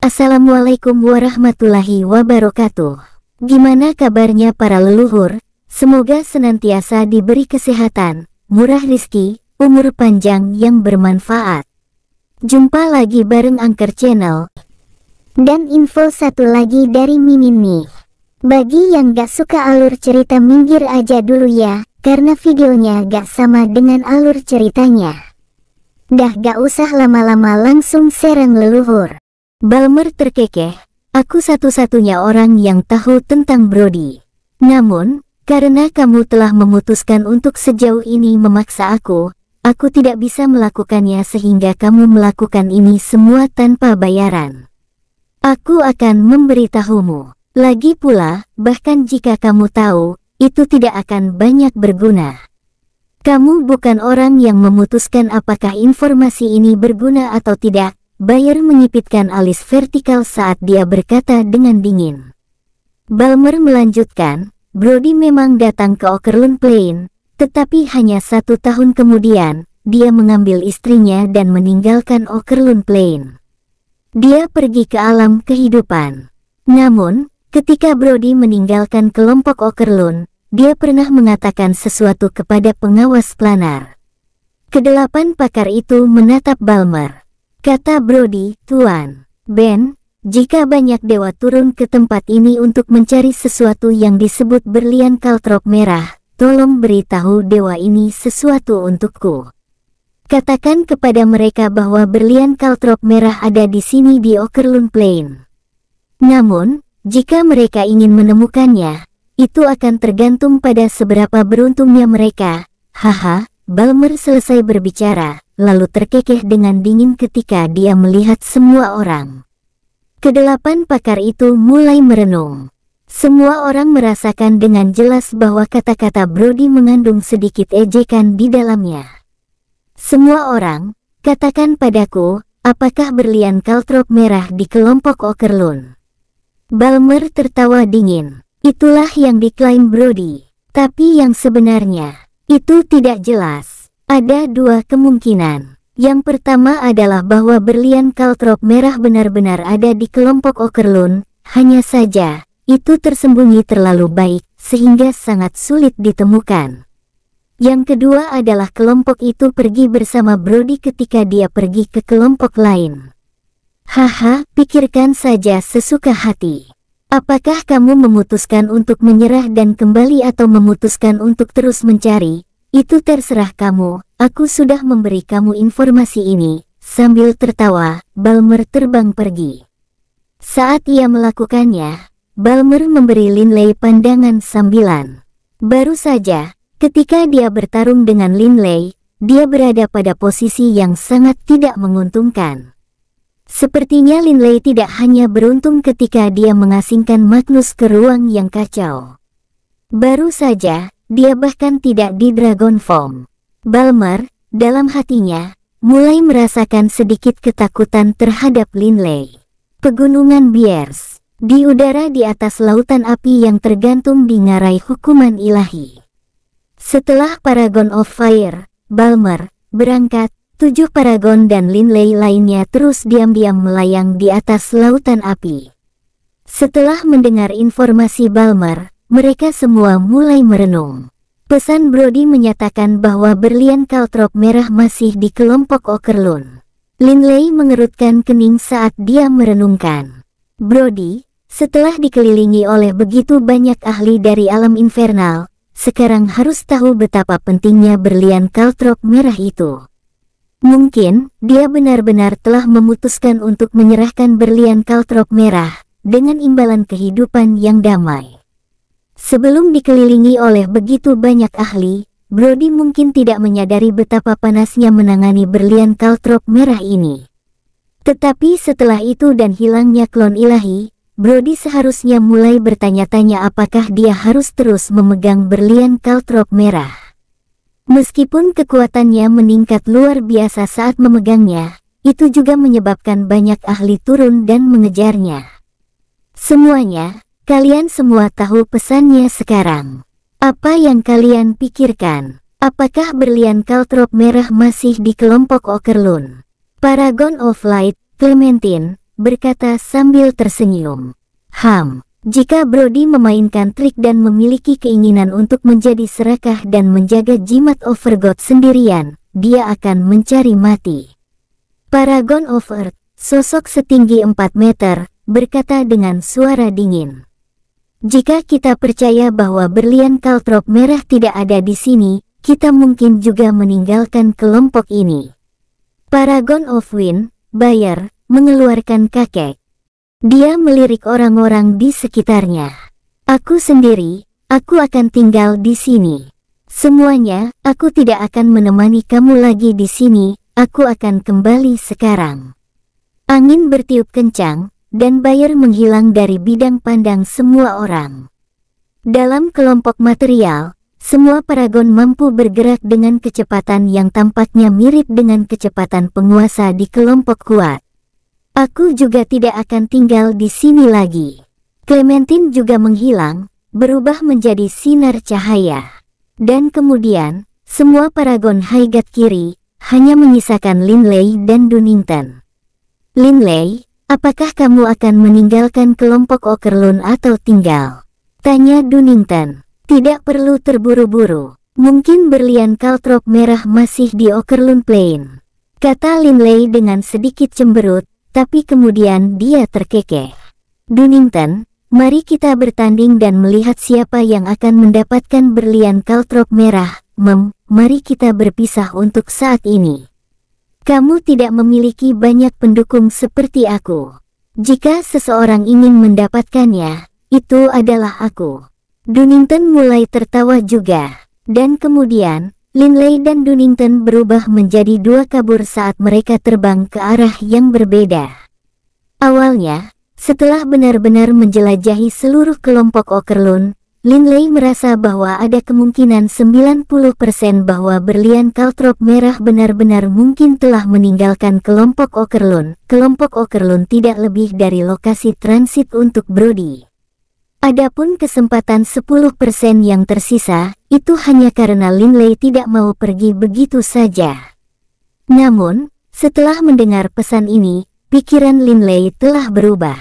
Assalamualaikum warahmatullahi wabarakatuh. Gimana kabarnya para leluhur? Semoga senantiasa diberi kesehatan, murah rizki, umur panjang yang bermanfaat. Jumpa lagi bareng Angker Channel. Dan info satu lagi dari Mimin nih. Bagi yang gak suka alur cerita minggir aja dulu ya, karena videonya gak sama dengan alur ceritanya. Dah gak usah lama-lama langsung serang leluhur. Balmer terkekeh, aku satu-satunya orang yang tahu tentang Brody. Namun, karena kamu telah memutuskan untuk sejauh ini memaksa aku, aku tidak bisa melakukannya sehingga kamu melakukan ini semua tanpa bayaran. Aku akan memberitahumu. Lagi pula, bahkan jika kamu tahu, itu tidak akan banyak berguna. Kamu bukan orang yang memutuskan apakah informasi ini berguna atau tidak, Bayer menyipitkan alis vertikal saat dia berkata dengan dingin. Balmer melanjutkan, Brody memang datang ke Okerlund Plain, tetapi hanya satu tahun kemudian, dia mengambil istrinya dan meninggalkan Okerlund Plain. Dia pergi ke alam kehidupan. Namun, Ketika Brody meninggalkan kelompok Okerlun, dia pernah mengatakan sesuatu kepada pengawas planar. Kedelapan pakar itu menatap Balmer. Kata Brody, Tuan, Ben, jika banyak dewa turun ke tempat ini untuk mencari sesuatu yang disebut berlian kaltrop merah, tolong beritahu dewa ini sesuatu untukku. Katakan kepada mereka bahwa berlian kaltrop merah ada di sini di Okerlun Plain. Namun, jika mereka ingin menemukannya, itu akan tergantung pada seberapa beruntungnya mereka. Haha, Balmer selesai berbicara, lalu terkekeh dengan dingin ketika dia melihat semua orang. Kedelapan pakar itu mulai merenung. Semua orang merasakan dengan jelas bahwa kata-kata Brody mengandung sedikit ejekan di dalamnya. Semua orang, katakan padaku, apakah berlian kaltrop merah di kelompok Okerlund? Balmer tertawa dingin. Itulah yang diklaim Brody. Tapi yang sebenarnya, itu tidak jelas. Ada dua kemungkinan. Yang pertama adalah bahwa berlian kaltrop merah benar-benar ada di kelompok Okerlun, hanya saja, itu tersembunyi terlalu baik, sehingga sangat sulit ditemukan. Yang kedua adalah kelompok itu pergi bersama Brody ketika dia pergi ke kelompok lain. Haha, pikirkan saja sesuka hati. Apakah kamu memutuskan untuk menyerah dan kembali atau memutuskan untuk terus mencari? Itu terserah kamu, aku sudah memberi kamu informasi ini. Sambil tertawa, Balmer terbang pergi. Saat ia melakukannya, Balmer memberi Linley pandangan sambilan. Baru saja, ketika dia bertarung dengan Linley, dia berada pada posisi yang sangat tidak menguntungkan. Sepertinya Lin Lei tidak hanya beruntung ketika dia mengasingkan Magnus ke ruang yang kacau. Baru saja, dia bahkan tidak di Dragon Form. Balmer, dalam hatinya, mulai merasakan sedikit ketakutan terhadap Lin Lei. Pegunungan Biers, di udara di atas lautan api yang tergantung di ngarai hukuman ilahi. Setelah Paragon of Fire, Balmer, berangkat, Tujuh Paragon dan Linley lainnya terus diam-diam melayang di atas lautan api. Setelah mendengar informasi Balmer, mereka semua mulai merenung. Pesan Brody menyatakan bahwa berlian kaltrop merah masih di kelompok Okerlun. Linley mengerutkan kening saat dia merenungkan. Brody, setelah dikelilingi oleh begitu banyak ahli dari alam infernal, sekarang harus tahu betapa pentingnya berlian kaltrop merah itu. Mungkin, dia benar-benar telah memutuskan untuk menyerahkan berlian kaltrop merah, dengan imbalan kehidupan yang damai. Sebelum dikelilingi oleh begitu banyak ahli, Brody mungkin tidak menyadari betapa panasnya menangani berlian kaltrop merah ini. Tetapi setelah itu dan hilangnya klon ilahi, Brody seharusnya mulai bertanya-tanya apakah dia harus terus memegang berlian kaltrop merah. Meskipun kekuatannya meningkat luar biasa saat memegangnya, itu juga menyebabkan banyak ahli turun dan mengejarnya. Semuanya, kalian semua tahu pesannya sekarang. Apa yang kalian pikirkan? Apakah berlian kaltrop merah masih di kelompok Okerlun? Paragon of Light, Clementine, berkata sambil tersenyum. Ham, jika Brody memainkan trik dan memiliki keinginan untuk menjadi serakah dan menjaga jimat Overgod sendirian, dia akan mencari mati. Paragon of Earth, sosok setinggi 4 meter, berkata dengan suara dingin. Jika kita percaya bahwa berlian kaltrop merah tidak ada di sini, kita mungkin juga meninggalkan kelompok ini. Paragon of Wind, Bayer, mengeluarkan kakek. Dia melirik orang-orang di sekitarnya. Aku sendiri, aku akan tinggal di sini. Semuanya, aku tidak akan menemani kamu lagi di sini, aku akan kembali sekarang. Angin bertiup kencang, dan Bayer menghilang dari bidang pandang semua orang. Dalam kelompok material, semua paragon mampu bergerak dengan kecepatan yang tampaknya mirip dengan kecepatan penguasa di kelompok kuat. Aku juga tidak akan tinggal di sini lagi. Clementine juga menghilang, berubah menjadi sinar cahaya. Dan kemudian, semua paragon Haigat kiri hanya menyisakan Linley dan Dunington. Linley, apakah kamu akan meninggalkan kelompok Okerlun atau tinggal? Tanya Dunington. Tidak perlu terburu-buru. Mungkin berlian kaltrop merah masih di Okerlun Plain. Kata Linley dengan sedikit cemberut, tapi kemudian dia terkekeh. Dunington, mari kita bertanding dan melihat siapa yang akan mendapatkan berlian kaltrop merah, mem, mari kita berpisah untuk saat ini. Kamu tidak memiliki banyak pendukung seperti aku. Jika seseorang ingin mendapatkannya, itu adalah aku. Dunington mulai tertawa juga, dan kemudian Linley dan Dunington berubah menjadi dua kabur saat mereka terbang ke arah yang berbeda. Awalnya, setelah benar-benar menjelajahi seluruh kelompok Okerlun, Linley merasa bahwa ada kemungkinan 90% bahwa berlian kaltrop merah benar-benar mungkin telah meninggalkan kelompok Okerlun. Kelompok Okerlun tidak lebih dari lokasi transit untuk Brody. Adapun kesempatan 10% yang tersisa, itu hanya karena Lin Lei tidak mau pergi begitu saja. Namun, setelah mendengar pesan ini, pikiran Lin Lei telah berubah.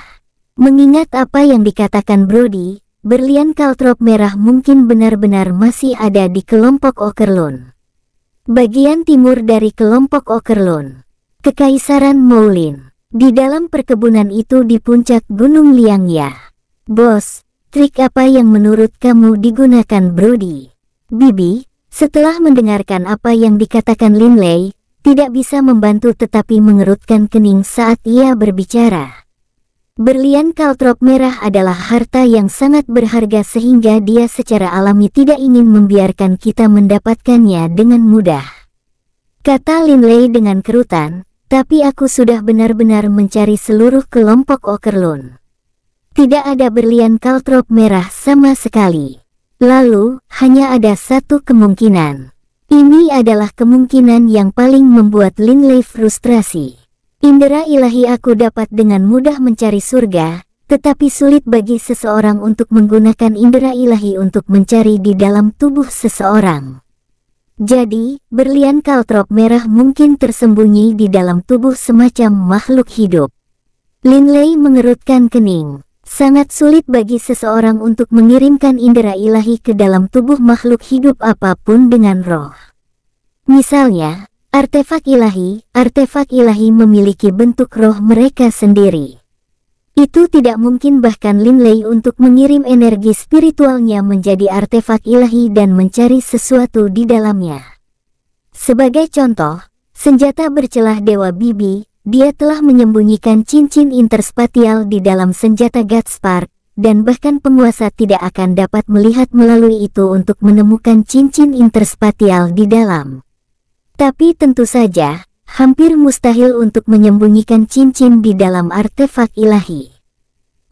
Mengingat apa yang dikatakan Brody, berlian kaltrop merah mungkin benar-benar masih ada di kelompok Okerlun. Bagian timur dari kelompok Okerlun. Kekaisaran Moulin. Di dalam perkebunan itu di puncak Gunung Liangya, Bos, Trik apa yang menurut kamu digunakan Brody? Bibi, setelah mendengarkan apa yang dikatakan Lin Lei, tidak bisa membantu tetapi mengerutkan kening saat ia berbicara. Berlian kaltrop merah adalah harta yang sangat berharga sehingga dia secara alami tidak ingin membiarkan kita mendapatkannya dengan mudah. Kata Lin Lei dengan kerutan, tapi aku sudah benar-benar mencari seluruh kelompok Okerlun. Tidak ada berlian kaltrop merah sama sekali. Lalu, hanya ada satu kemungkinan. Ini adalah kemungkinan yang paling membuat Linley frustrasi. Indera ilahi aku dapat dengan mudah mencari surga, tetapi sulit bagi seseorang untuk menggunakan indera ilahi untuk mencari di dalam tubuh seseorang. Jadi, berlian kaltrop merah mungkin tersembunyi di dalam tubuh semacam makhluk hidup. Linley mengerutkan kening. Sangat sulit bagi seseorang untuk mengirimkan indera ilahi ke dalam tubuh makhluk hidup apapun dengan roh. Misalnya, artefak ilahi, artefak ilahi memiliki bentuk roh mereka sendiri. Itu tidak mungkin bahkan Lin Lei untuk mengirim energi spiritualnya menjadi artefak ilahi dan mencari sesuatu di dalamnya. Sebagai contoh, senjata bercelah Dewa Bibi, dia telah menyembunyikan cincin interspatial di dalam senjata Gatspark, dan bahkan penguasa tidak akan dapat melihat melalui itu untuk menemukan cincin interspatial di dalam. Tapi tentu saja, hampir mustahil untuk menyembunyikan cincin di dalam artefak ilahi.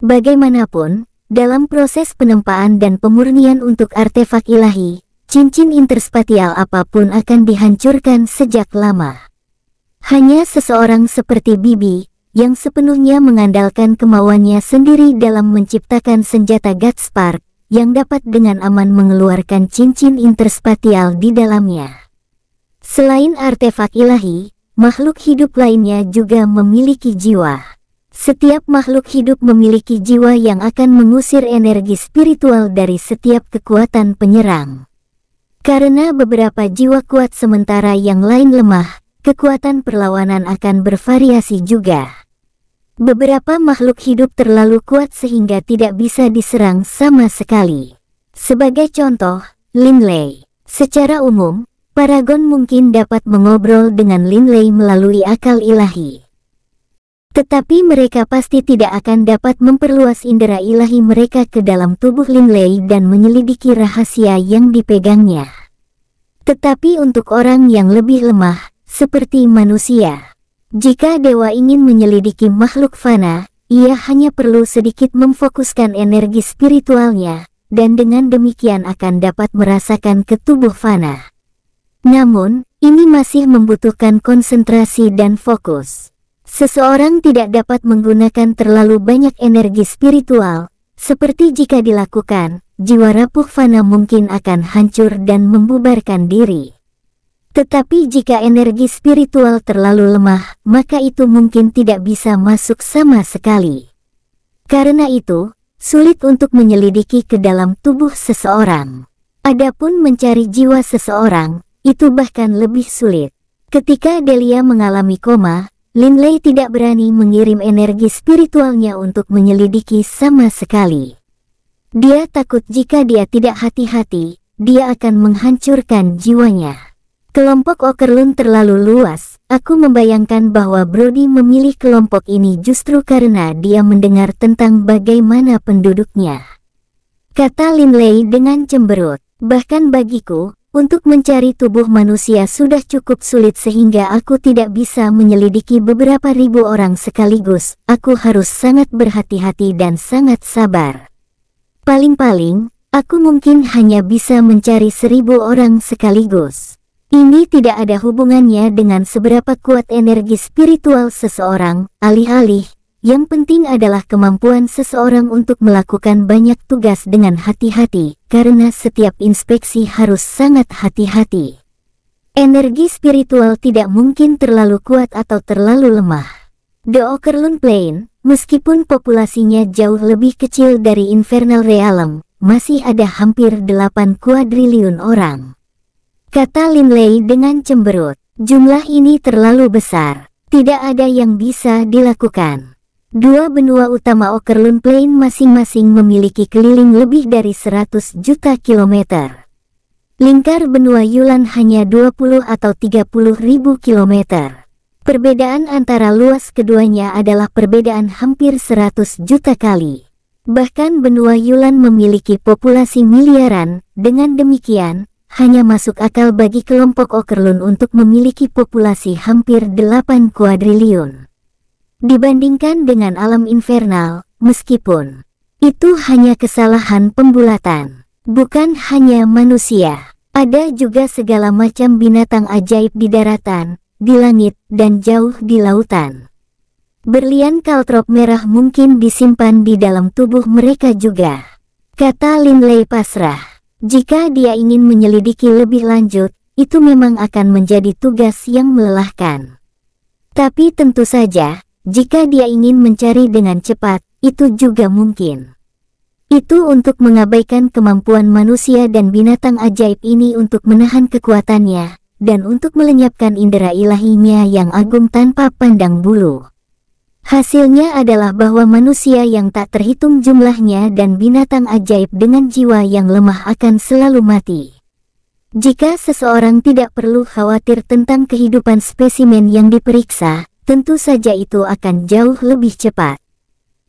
Bagaimanapun, dalam proses penempaan dan pemurnian untuk artefak ilahi, cincin interspatial apapun akan dihancurkan sejak lama. Hanya seseorang seperti Bibi, yang sepenuhnya mengandalkan kemauannya sendiri dalam menciptakan senjata Gatspark, yang dapat dengan aman mengeluarkan cincin interspatial di dalamnya. Selain artefak ilahi, makhluk hidup lainnya juga memiliki jiwa. Setiap makhluk hidup memiliki jiwa yang akan mengusir energi spiritual dari setiap kekuatan penyerang. Karena beberapa jiwa kuat sementara yang lain lemah, kekuatan perlawanan akan bervariasi juga. Beberapa makhluk hidup terlalu kuat sehingga tidak bisa diserang sama sekali. Sebagai contoh, Linley. Secara umum, Paragon mungkin dapat mengobrol dengan Linley melalui akal ilahi. Tetapi mereka pasti tidak akan dapat memperluas indera ilahi mereka ke dalam tubuh Linley dan menyelidiki rahasia yang dipegangnya. Tetapi untuk orang yang lebih lemah, seperti manusia. Jika dewa ingin menyelidiki makhluk fana, ia hanya perlu sedikit memfokuskan energi spiritualnya, dan dengan demikian akan dapat merasakan ketubuh fana. Namun, ini masih membutuhkan konsentrasi dan fokus. Seseorang tidak dapat menggunakan terlalu banyak energi spiritual, seperti jika dilakukan, jiwa rapuh fana mungkin akan hancur dan membubarkan diri. Tetapi jika energi spiritual terlalu lemah, maka itu mungkin tidak bisa masuk sama sekali. Karena itu, sulit untuk menyelidiki ke dalam tubuh seseorang. Adapun mencari jiwa seseorang, itu bahkan lebih sulit. Ketika Delia mengalami koma, Linley tidak berani mengirim energi spiritualnya untuk menyelidiki sama sekali. Dia takut jika dia tidak hati-hati, dia akan menghancurkan jiwanya. Kelompok Okerlun terlalu luas, aku membayangkan bahwa Brody memilih kelompok ini justru karena dia mendengar tentang bagaimana penduduknya. Kata Linley dengan cemberut, bahkan bagiku, untuk mencari tubuh manusia sudah cukup sulit sehingga aku tidak bisa menyelidiki beberapa ribu orang sekaligus, aku harus sangat berhati-hati dan sangat sabar. Paling-paling, aku mungkin hanya bisa mencari seribu orang sekaligus. Ini tidak ada hubungannya dengan seberapa kuat energi spiritual seseorang, alih-alih, yang penting adalah kemampuan seseorang untuk melakukan banyak tugas dengan hati-hati, karena setiap inspeksi harus sangat hati-hati. Energi spiritual tidak mungkin terlalu kuat atau terlalu lemah. The Okerlun Plain, meskipun populasinya jauh lebih kecil dari Infernal Realm, masih ada hampir 8 kuadriliun orang. Kata Linley dengan cemberut. Jumlah ini terlalu besar. Tidak ada yang bisa dilakukan. Dua benua utama Okerlun Plain masing-masing memiliki keliling lebih dari 100 juta kilometer. Lingkar benua Yulan hanya 20 atau 30 ribu kilometer. Perbedaan antara luas keduanya adalah perbedaan hampir 100 juta kali. Bahkan benua Yulan memiliki populasi miliaran, dengan demikian, hanya masuk akal bagi kelompok Okerlun untuk memiliki populasi hampir 8 kuadriliun. Dibandingkan dengan alam infernal, meskipun itu hanya kesalahan pembulatan, bukan hanya manusia. Ada juga segala macam binatang ajaib di daratan, di langit, dan jauh di lautan. Berlian kaltrop merah mungkin disimpan di dalam tubuh mereka juga, kata Linley pasrah. Jika dia ingin menyelidiki lebih lanjut, itu memang akan menjadi tugas yang melelahkan. Tapi tentu saja, jika dia ingin mencari dengan cepat, itu juga mungkin. Itu untuk mengabaikan kemampuan manusia dan binatang ajaib ini untuk menahan kekuatannya, dan untuk melenyapkan indera ilahinya yang agung tanpa pandang bulu. Hasilnya adalah bahwa manusia yang tak terhitung jumlahnya dan binatang ajaib dengan jiwa yang lemah akan selalu mati. Jika seseorang tidak perlu khawatir tentang kehidupan spesimen yang diperiksa, tentu saja itu akan jauh lebih cepat.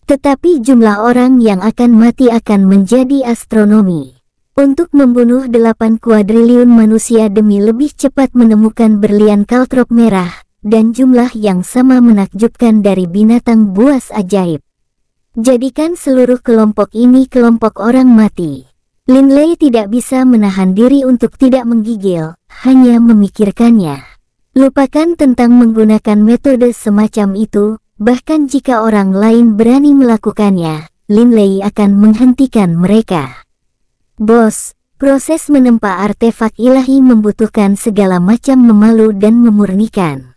Tetapi jumlah orang yang akan mati akan menjadi astronomi. Untuk membunuh 8 kuadriliun manusia demi lebih cepat menemukan berlian kaltrop merah, dan jumlah yang sama menakjubkan dari binatang buas ajaib. Jadikan seluruh kelompok ini kelompok orang mati. Lin Lei tidak bisa menahan diri untuk tidak menggigil, hanya memikirkannya. Lupakan tentang menggunakan metode semacam itu, bahkan jika orang lain berani melakukannya, Lin Lei akan menghentikan mereka. Bos, proses menempa artefak ilahi membutuhkan segala macam memalu dan memurnikan.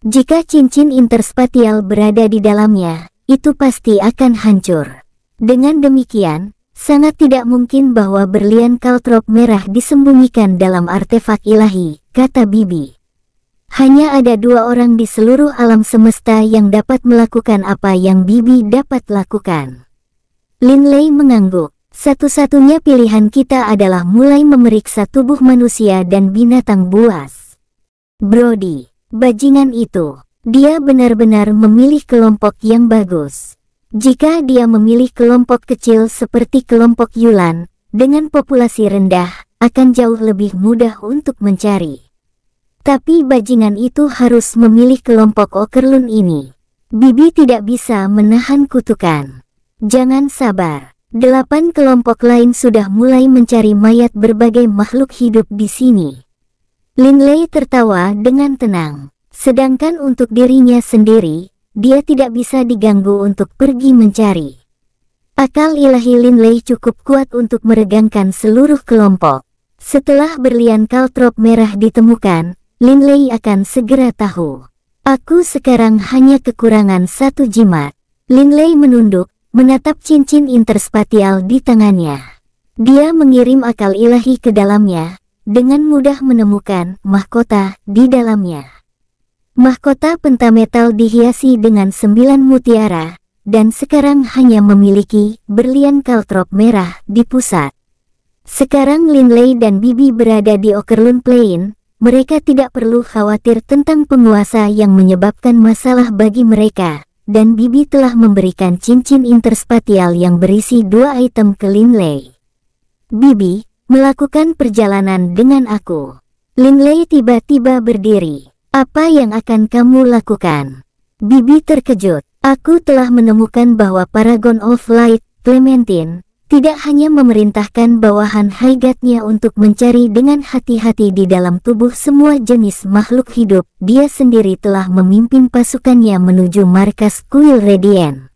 Jika cincin interspatial berada di dalamnya, itu pasti akan hancur. Dengan demikian, sangat tidak mungkin bahwa berlian kaltrop merah disembunyikan dalam artefak ilahi, kata Bibi. Hanya ada dua orang di seluruh alam semesta yang dapat melakukan apa yang Bibi dapat lakukan. Linley mengangguk. Satu-satunya pilihan kita adalah mulai memeriksa tubuh manusia dan binatang buas. Brody Bajingan itu, dia benar-benar memilih kelompok yang bagus. Jika dia memilih kelompok kecil seperti kelompok Yulan, dengan populasi rendah, akan jauh lebih mudah untuk mencari. Tapi bajingan itu harus memilih kelompok Okerlun ini. Bibi tidak bisa menahan kutukan. Jangan sabar. Delapan kelompok lain sudah mulai mencari mayat berbagai makhluk hidup di sini. Lin Lei tertawa dengan tenang. Sedangkan untuk dirinya sendiri, dia tidak bisa diganggu untuk pergi mencari. Akal ilahi Lin Lei cukup kuat untuk meregangkan seluruh kelompok. Setelah berlian kaltrop merah ditemukan, Lin Lei akan segera tahu. Aku sekarang hanya kekurangan satu jimat. Lin Lei menunduk, menatap cincin interspatial di tangannya. Dia mengirim akal ilahi ke dalamnya, dengan mudah menemukan mahkota di dalamnya. Mahkota pentametal dihiasi dengan sembilan mutiara, dan sekarang hanya memiliki berlian kaltrop merah di pusat. Sekarang Linley dan Bibi berada di Okerlun Plain, mereka tidak perlu khawatir tentang penguasa yang menyebabkan masalah bagi mereka, dan Bibi telah memberikan cincin interspatial yang berisi dua item ke Linley. Bibi, melakukan perjalanan dengan aku. Lin Lei tiba-tiba berdiri. Apa yang akan kamu lakukan? Bibi terkejut. Aku telah menemukan bahwa Paragon of Light, Clementine, tidak hanya memerintahkan bawahan haigatnya untuk mencari dengan hati-hati di dalam tubuh semua jenis makhluk hidup, dia sendiri telah memimpin pasukannya menuju markas Kuil Radiant.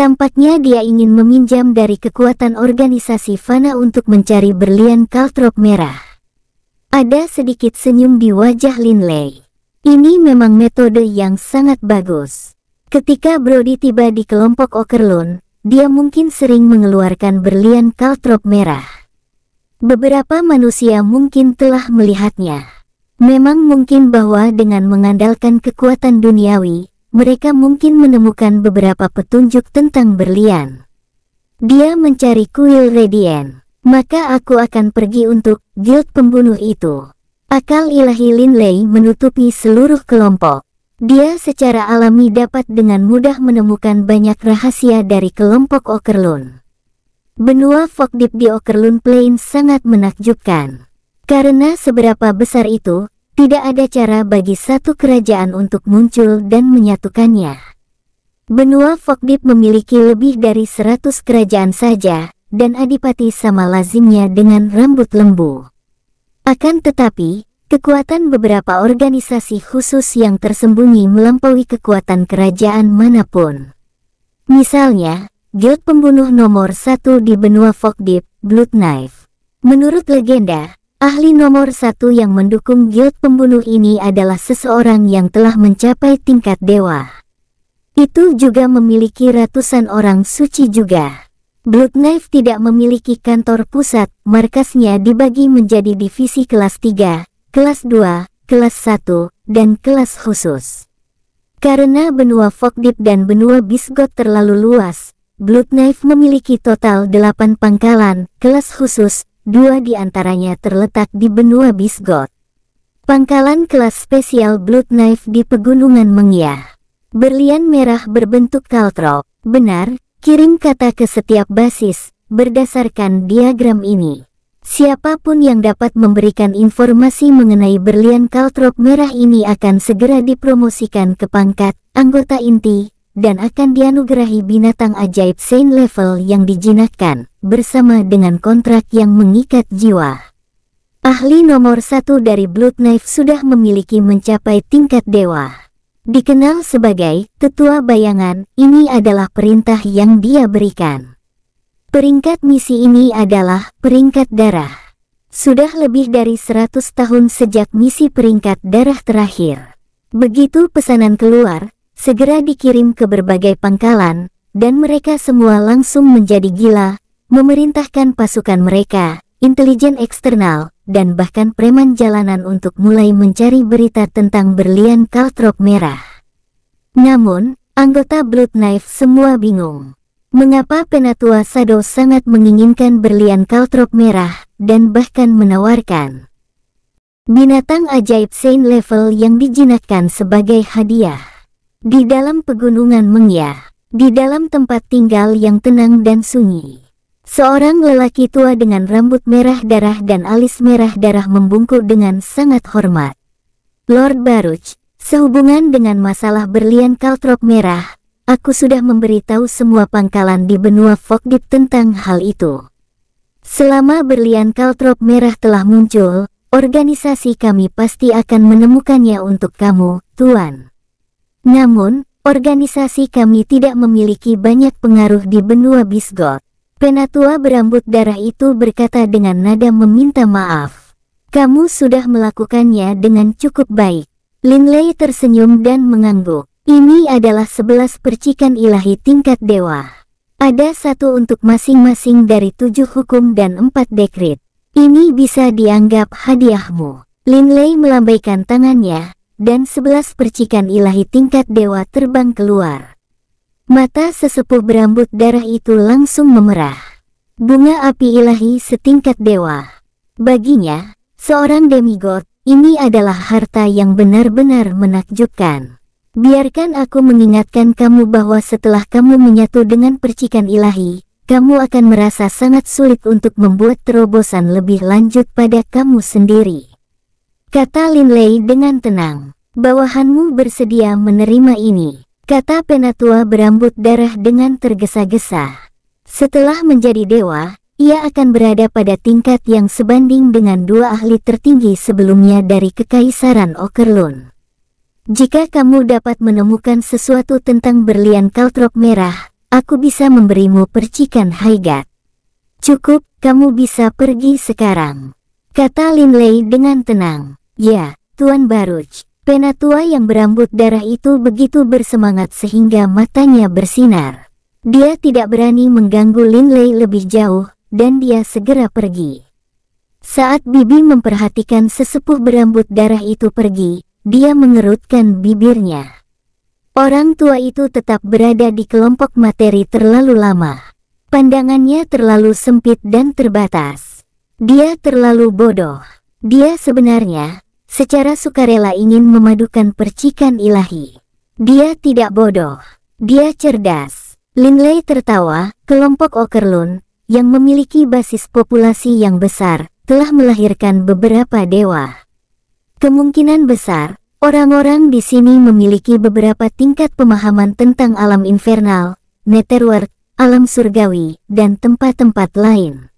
Tampaknya dia ingin meminjam dari kekuatan organisasi Fana untuk mencari berlian kaltrop merah. Ada sedikit senyum di wajah Linley. Ini memang metode yang sangat bagus. Ketika Brody tiba di kelompok Okerlun, dia mungkin sering mengeluarkan berlian kaltrop merah. Beberapa manusia mungkin telah melihatnya. Memang mungkin bahwa dengan mengandalkan kekuatan duniawi, mereka mungkin menemukan beberapa petunjuk tentang berlian. Dia mencari kuil Radian, maka aku akan pergi untuk guild pembunuh itu. Akal ilahi Lin Lei menutupi seluruh kelompok. Dia secara alami dapat dengan mudah menemukan banyak rahasia dari kelompok Okerlun. Benua Fogdip di Okerlun Plain sangat menakjubkan. Karena seberapa besar itu, tidak ada cara bagi satu kerajaan untuk muncul dan menyatukannya. Benua Fokdip memiliki lebih dari seratus kerajaan saja, dan adipati sama lazimnya dengan rambut lembu. Akan tetapi, kekuatan beberapa organisasi khusus yang tersembunyi melampaui kekuatan kerajaan manapun. Misalnya, Guild Pembunuh Nomor Satu di benua Fokdip, Blood Knife. Menurut legenda, Ahli nomor satu yang mendukung guild pembunuh ini adalah seseorang yang telah mencapai tingkat dewa. Itu juga memiliki ratusan orang suci juga. Blood Knife tidak memiliki kantor pusat, markasnya dibagi menjadi divisi kelas 3, kelas 2, kelas 1, dan kelas khusus. Karena benua Fogdip dan benua Bisgot terlalu luas, Blood Knife memiliki total 8 pangkalan, kelas khusus, dua di antaranya terletak di benua Bisgot. Pangkalan kelas spesial Blood Knife di Pegunungan Mengyah. Berlian merah berbentuk kaltrop. Benar, kirim kata ke setiap basis, berdasarkan diagram ini. Siapapun yang dapat memberikan informasi mengenai berlian kaltrop merah ini akan segera dipromosikan ke pangkat anggota inti dan akan dianugerahi binatang ajaib Saint Level yang dijinakkan, bersama dengan kontrak yang mengikat jiwa. Ahli nomor satu dari Blood Knife sudah memiliki mencapai tingkat dewa. Dikenal sebagai tetua bayangan, ini adalah perintah yang dia berikan. Peringkat misi ini adalah peringkat darah. Sudah lebih dari 100 tahun sejak misi peringkat darah terakhir. Begitu pesanan keluar, segera dikirim ke berbagai pangkalan, dan mereka semua langsung menjadi gila, memerintahkan pasukan mereka, intelijen eksternal, dan bahkan preman jalanan untuk mulai mencari berita tentang berlian kaltrop merah. Namun, anggota Blood Knife semua bingung. Mengapa Penatua Sado sangat menginginkan berlian kaltrop merah dan bahkan menawarkan binatang ajaib Saint Level yang dijinakkan sebagai hadiah. Di dalam pegunungan mengyah, di dalam tempat tinggal yang tenang dan sunyi. Seorang lelaki tua dengan rambut merah darah dan alis merah darah membungkuk dengan sangat hormat. Lord Baruch, sehubungan dengan masalah berlian kaltrop merah, aku sudah memberitahu semua pangkalan di benua Fogdip tentang hal itu. Selama berlian kaltrop merah telah muncul, organisasi kami pasti akan menemukannya untuk kamu, Tuan. Namun, organisasi kami tidak memiliki banyak pengaruh di benua Bisgot. Penatua berambut darah itu berkata dengan nada meminta maaf. Kamu sudah melakukannya dengan cukup baik. Linley tersenyum dan mengangguk. Ini adalah sebelas percikan ilahi tingkat dewa. Ada satu untuk masing-masing dari tujuh hukum dan empat dekrit. Ini bisa dianggap hadiahmu. Linley melambaikan tangannya, dan sebelas percikan ilahi tingkat dewa terbang keluar. Mata sesepuh berambut darah itu langsung memerah. Bunga api ilahi setingkat dewa. Baginya, seorang demigod, ini adalah harta yang benar-benar menakjubkan. Biarkan aku mengingatkan kamu bahwa setelah kamu menyatu dengan percikan ilahi, kamu akan merasa sangat sulit untuk membuat terobosan lebih lanjut pada kamu sendiri kata Linley dengan tenang. Bawahanmu bersedia menerima ini, kata penatua berambut darah dengan tergesa-gesa. Setelah menjadi dewa, ia akan berada pada tingkat yang sebanding dengan dua ahli tertinggi sebelumnya dari Kekaisaran Okerlun. Jika kamu dapat menemukan sesuatu tentang berlian kaltrop merah, aku bisa memberimu percikan Haigat. Cukup, kamu bisa pergi sekarang. Kata Linley dengan tenang. Ya, Tuan Baruch, penatua yang berambut darah itu begitu bersemangat sehingga matanya bersinar. Dia tidak berani mengganggu Lin Lei lebih jauh, dan dia segera pergi. Saat Bibi memperhatikan sesepuh berambut darah itu pergi, dia mengerutkan bibirnya. Orang tua itu tetap berada di kelompok materi terlalu lama. Pandangannya terlalu sempit dan terbatas. Dia terlalu bodoh. Dia sebenarnya secara sukarela ingin memadukan percikan ilahi. Dia tidak bodoh, dia cerdas. Linley tertawa, kelompok Okerlun, yang memiliki basis populasi yang besar, telah melahirkan beberapa dewa. Kemungkinan besar, orang-orang di sini memiliki beberapa tingkat pemahaman tentang alam infernal, netherworld, alam surgawi, dan tempat-tempat lain.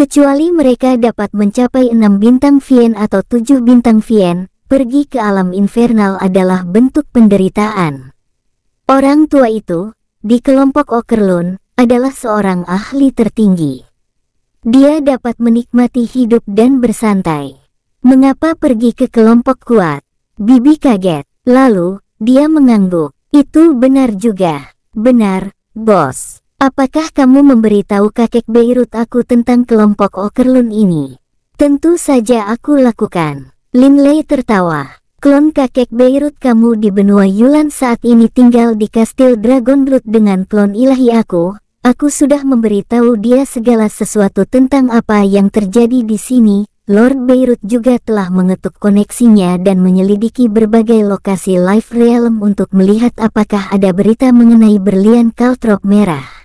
Kecuali mereka dapat mencapai enam bintang Vien atau tujuh bintang Vien, pergi ke alam infernal adalah bentuk penderitaan. Orang tua itu, di kelompok Okerlun, adalah seorang ahli tertinggi. Dia dapat menikmati hidup dan bersantai. Mengapa pergi ke kelompok kuat? Bibi kaget. Lalu, dia mengangguk. Itu benar juga. Benar, bos. Apakah kamu memberitahu kakek Beirut aku tentang kelompok Okerlun ini? Tentu saja aku lakukan. Lin Lei tertawa. Klon kakek Beirut kamu di benua Yulan saat ini tinggal di kastil Dragon Blood dengan klon ilahi aku. Aku sudah memberitahu dia segala sesuatu tentang apa yang terjadi di sini. Lord Beirut juga telah mengetuk koneksinya dan menyelidiki berbagai lokasi live realm untuk melihat apakah ada berita mengenai berlian kaltrop merah.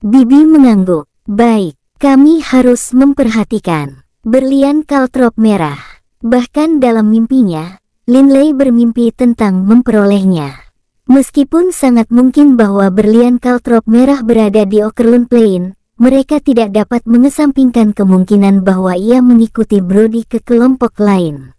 Bibi mengangguk. Baik, kami harus memperhatikan. Berlian kaltrop merah. Bahkan dalam mimpinya, Linley bermimpi tentang memperolehnya. Meskipun sangat mungkin bahwa berlian kaltrop merah berada di Okerlund Plain, mereka tidak dapat mengesampingkan kemungkinan bahwa ia mengikuti Brody ke kelompok lain.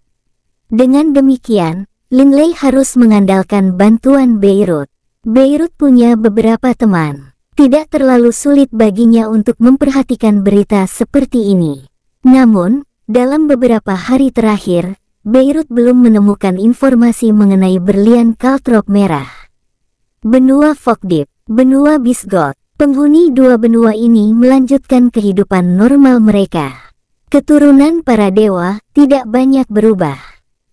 Dengan demikian, Linley harus mengandalkan bantuan Beirut. Beirut punya beberapa teman. Tidak terlalu sulit baginya untuk memperhatikan berita seperti ini. Namun, dalam beberapa hari terakhir, Beirut belum menemukan informasi mengenai berlian kaltrop merah. Benua Fogdip, Benua Bisgot, penghuni dua benua ini melanjutkan kehidupan normal mereka. Keturunan para dewa tidak banyak berubah.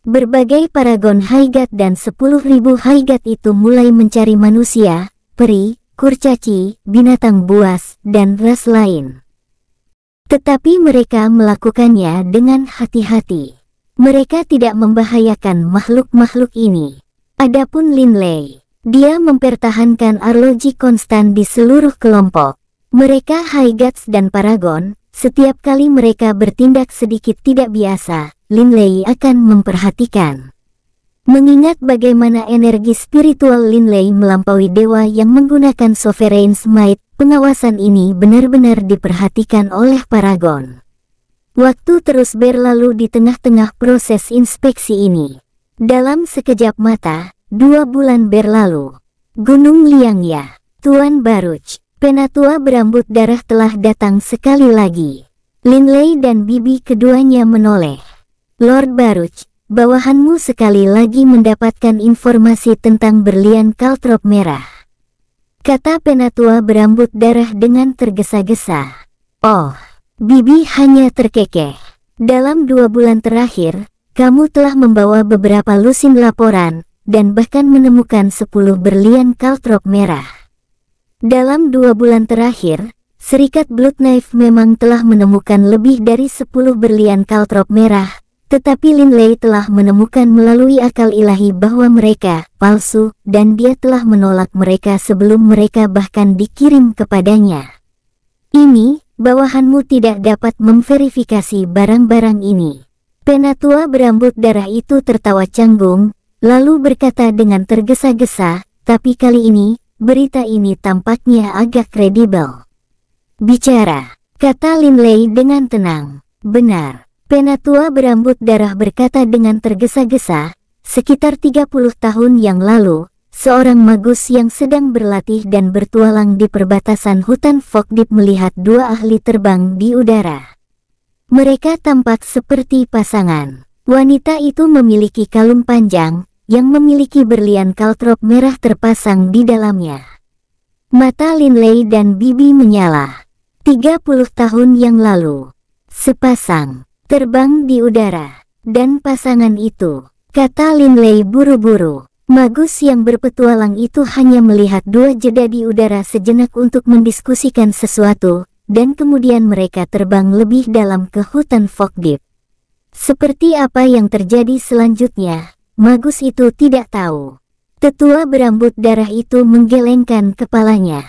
Berbagai paragon Haigat dan 10.000 Haigat itu mulai mencari manusia, peri, kurcaci, binatang buas, dan ras lain. Tetapi mereka melakukannya dengan hati-hati. Mereka tidak membahayakan makhluk-makhluk ini. Adapun Lin Lei, dia mempertahankan arloji konstan di seluruh kelompok. Mereka Haigats dan Paragon, setiap kali mereka bertindak sedikit tidak biasa, Lin Lei akan memperhatikan. Mengingat bagaimana energi spiritual Lin Lei melampaui dewa yang menggunakan Sovereign Smite, pengawasan ini benar-benar diperhatikan oleh Paragon. Waktu terus berlalu di tengah-tengah proses inspeksi ini. Dalam sekejap mata, dua bulan berlalu. Gunung Liangya, Tuan Baruch, penatua berambut darah telah datang sekali lagi. Lin Lei dan Bibi keduanya menoleh. Lord Baruch, bawahanmu sekali lagi mendapatkan informasi tentang berlian kaltrop merah. Kata penatua berambut darah dengan tergesa-gesa. Oh, Bibi hanya terkekeh. Dalam dua bulan terakhir, kamu telah membawa beberapa lusin laporan, dan bahkan menemukan sepuluh berlian kaltrop merah. Dalam dua bulan terakhir, Serikat Blood Knife memang telah menemukan lebih dari sepuluh berlian kaltrop merah, tetapi Lin Lei telah menemukan melalui akal ilahi bahwa mereka palsu dan dia telah menolak mereka sebelum mereka bahkan dikirim kepadanya. Ini, bawahanmu tidak dapat memverifikasi barang-barang ini. Penatua berambut darah itu tertawa canggung, lalu berkata dengan tergesa-gesa, tapi kali ini, berita ini tampaknya agak kredibel. Bicara, kata Lin Lei dengan tenang. Benar, Penatua berambut darah berkata dengan tergesa-gesa, sekitar 30 tahun yang lalu, seorang magus yang sedang berlatih dan bertualang di perbatasan hutan Fokdip melihat dua ahli terbang di udara. Mereka tampak seperti pasangan. Wanita itu memiliki kalung panjang, yang memiliki berlian kaltrop merah terpasang di dalamnya. Mata Linley dan Bibi menyala. 30 tahun yang lalu. Sepasang terbang di udara. Dan pasangan itu, kata Linley buru-buru. Magus yang berpetualang itu hanya melihat dua jeda di udara sejenak untuk mendiskusikan sesuatu, dan kemudian mereka terbang lebih dalam ke hutan Fog Deep. Seperti apa yang terjadi selanjutnya, Magus itu tidak tahu. Tetua berambut darah itu menggelengkan kepalanya.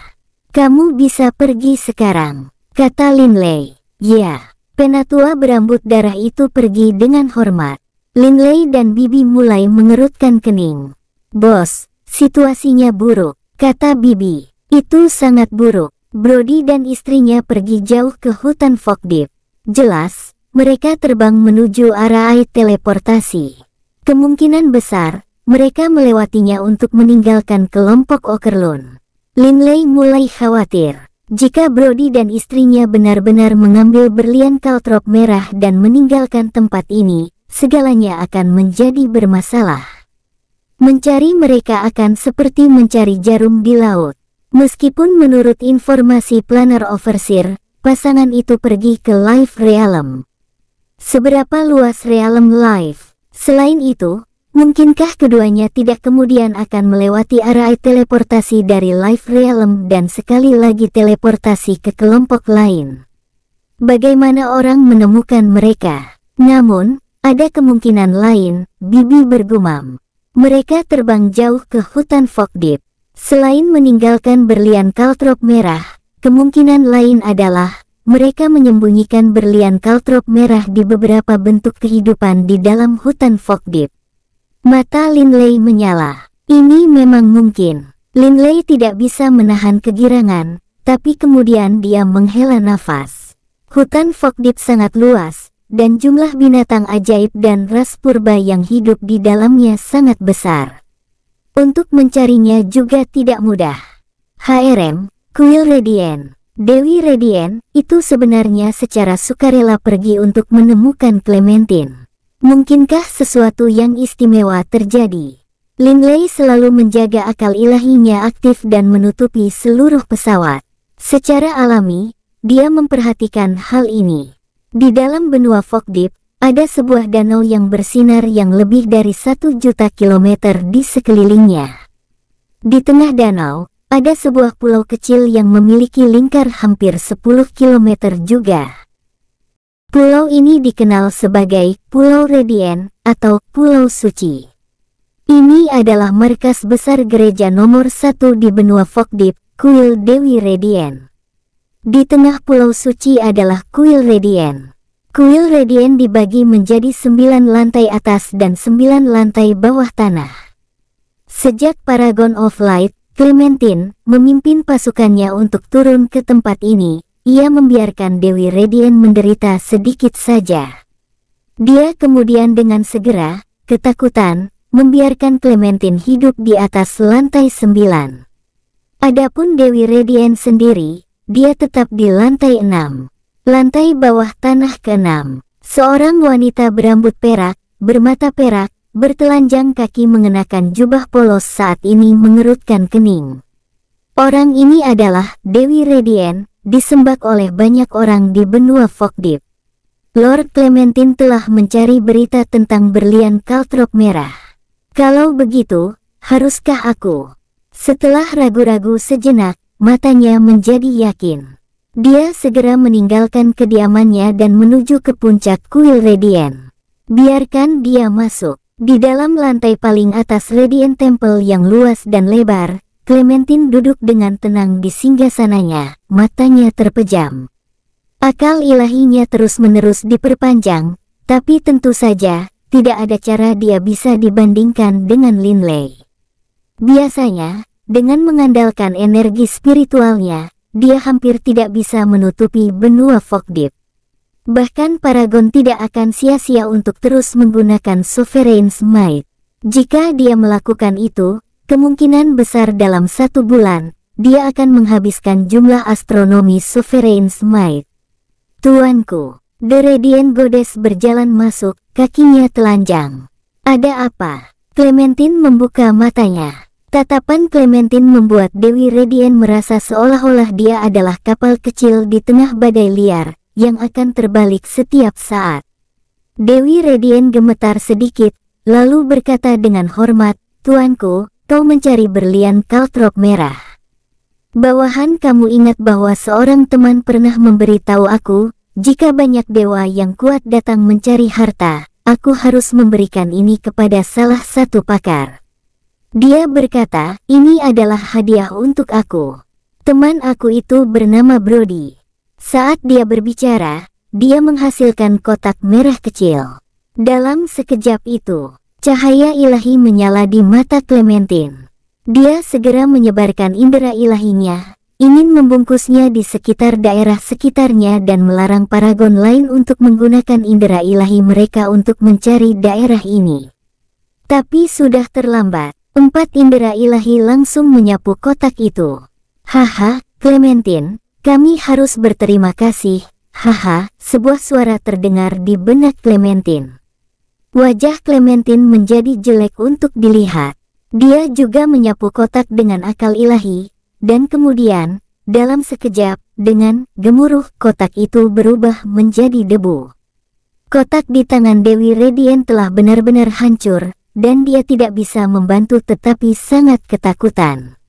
Kamu bisa pergi sekarang, kata Linley. Ya. Penatua berambut darah itu pergi dengan hormat. Linley dan Bibi mulai mengerutkan kening. Bos, situasinya buruk, kata Bibi. Itu sangat buruk. Brody dan istrinya pergi jauh ke hutan Fogdip. Jelas, mereka terbang menuju arah air teleportasi. Kemungkinan besar, mereka melewatinya untuk meninggalkan kelompok Okerlun. Linley mulai khawatir. Jika Brody dan istrinya benar-benar mengambil berlian kaltrop merah dan meninggalkan tempat ini, segalanya akan menjadi bermasalah. Mencari mereka akan seperti mencari jarum di laut. Meskipun menurut informasi Planner Overseer, pasangan itu pergi ke Live Realm. Seberapa luas Realm Live? Selain itu, Mungkinkah keduanya tidak kemudian akan melewati arai teleportasi dari Life Realm dan sekali lagi teleportasi ke kelompok lain? Bagaimana orang menemukan mereka? Namun, ada kemungkinan lain, Bibi bergumam. Mereka terbang jauh ke hutan Fog Deep. Selain meninggalkan berlian kaltrop merah, kemungkinan lain adalah mereka menyembunyikan berlian kaltrop merah di beberapa bentuk kehidupan di dalam hutan Fog Deep. Mata Lin Lei menyala. Ini memang mungkin. Lin Lei tidak bisa menahan kegirangan, tapi kemudian dia menghela nafas. Hutan Fogdip sangat luas, dan jumlah binatang ajaib dan ras purba yang hidup di dalamnya sangat besar. Untuk mencarinya juga tidak mudah. HRM, Kuil Redien. Dewi Redien, itu sebenarnya secara sukarela pergi untuk menemukan Clementine. Mungkinkah sesuatu yang istimewa terjadi? Lei selalu menjaga akal ilahinya aktif dan menutupi seluruh pesawat. Secara alami, dia memperhatikan hal ini. Di dalam benua Deep, ada sebuah danau yang bersinar yang lebih dari satu juta kilometer di sekelilingnya. Di tengah danau, ada sebuah pulau kecil yang memiliki lingkar hampir 10 kilometer juga. Pulau ini dikenal sebagai Pulau Redien atau Pulau Suci. Ini adalah markas besar gereja nomor satu di benua Fokdip, Kuil Dewi Redien. Di tengah Pulau Suci adalah Kuil Redien. Kuil Redien dibagi menjadi sembilan lantai atas dan sembilan lantai bawah tanah. Sejak Paragon of Light, Clementine memimpin pasukannya untuk turun ke tempat ini, ia membiarkan Dewi Redien menderita sedikit saja. Dia kemudian dengan segera, ketakutan, membiarkan Clementine hidup di atas lantai sembilan. Adapun Dewi Redien sendiri, dia tetap di lantai enam. Lantai bawah tanah keenam, seorang wanita berambut perak, bermata perak, bertelanjang kaki mengenakan jubah polos saat ini mengerutkan kening. Orang ini adalah Dewi Redien, disembah oleh banyak orang di benua Fokdip. Lord Clementine telah mencari berita tentang berlian kaltrop merah. Kalau begitu, haruskah aku? Setelah ragu-ragu sejenak, matanya menjadi yakin. Dia segera meninggalkan kediamannya dan menuju ke puncak kuil Radiant. Biarkan dia masuk. Di dalam lantai paling atas Radiant Temple yang luas dan lebar, Clementine duduk dengan tenang di singgah sananya, matanya terpejam. Akal ilahinya terus-menerus diperpanjang, tapi tentu saja, tidak ada cara dia bisa dibandingkan dengan Linley. Biasanya, dengan mengandalkan energi spiritualnya, dia hampir tidak bisa menutupi benua Fogdip. Bahkan Paragon tidak akan sia-sia untuk terus menggunakan Sovereign's Might. Jika dia melakukan itu, Kemungkinan besar dalam satu bulan, dia akan menghabiskan jumlah astronomi Sovereign's Smite. Tuanku, The Radiant Goddess berjalan masuk, kakinya telanjang. Ada apa? Clementine membuka matanya. Tatapan Clementine membuat Dewi Radiant merasa seolah-olah dia adalah kapal kecil di tengah badai liar, yang akan terbalik setiap saat. Dewi Radiant gemetar sedikit, lalu berkata dengan hormat, Tuanku, kau mencari berlian kaltrop merah. Bawahan kamu ingat bahwa seorang teman pernah memberitahu aku, jika banyak dewa yang kuat datang mencari harta, aku harus memberikan ini kepada salah satu pakar. Dia berkata, ini adalah hadiah untuk aku. Teman aku itu bernama Brody. Saat dia berbicara, dia menghasilkan kotak merah kecil. Dalam sekejap itu, Cahaya ilahi menyala di mata Clementine. Dia segera menyebarkan indera ilahinya, ingin membungkusnya di sekitar daerah sekitarnya dan melarang paragon lain untuk menggunakan indera ilahi mereka untuk mencari daerah ini. Tapi sudah terlambat, empat indera ilahi langsung menyapu kotak itu. Haha, Clementine, kami harus berterima kasih. Haha, sebuah suara terdengar di benak Clementine. Wajah Clementine menjadi jelek untuk dilihat. Dia juga menyapu kotak dengan akal ilahi, dan kemudian, dalam sekejap, dengan gemuruh kotak itu berubah menjadi debu. Kotak di tangan Dewi Redien telah benar-benar hancur, dan dia tidak bisa membantu tetapi sangat ketakutan.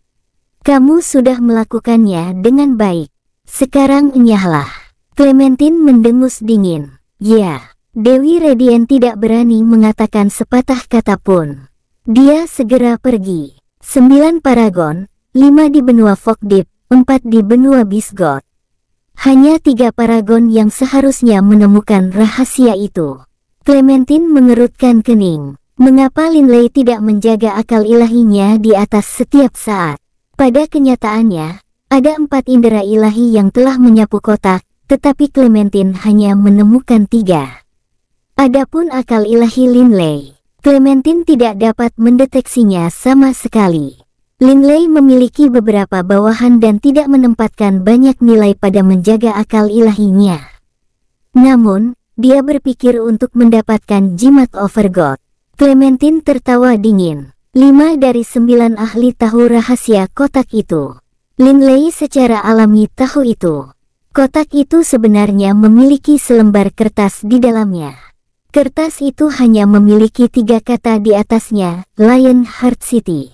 Kamu sudah melakukannya dengan baik. Sekarang enyahlah. Clementine mendengus dingin. Ya. Dewi Redien tidak berani mengatakan sepatah kata pun. Dia segera pergi. Sembilan paragon, lima di benua Fokdip, empat di benua Bisgot. Hanya tiga paragon yang seharusnya menemukan rahasia itu. Clementine mengerutkan kening. Mengapa Linley tidak menjaga akal ilahinya di atas setiap saat? Pada kenyataannya, ada empat indera ilahi yang telah menyapu kotak, tetapi Clementine hanya menemukan tiga. Adapun akal ilahi Lin Lei, Clementine tidak dapat mendeteksinya sama sekali. Lin Lei memiliki beberapa bawahan dan tidak menempatkan banyak nilai pada menjaga akal ilahinya. Namun, dia berpikir untuk mendapatkan jimat over god. Clementine tertawa dingin. Lima dari sembilan ahli tahu rahasia kotak itu. Lin Lei secara alami tahu itu. Kotak itu sebenarnya memiliki selembar kertas di dalamnya. Kertas itu hanya memiliki tiga kata di atasnya, Lion Heart City.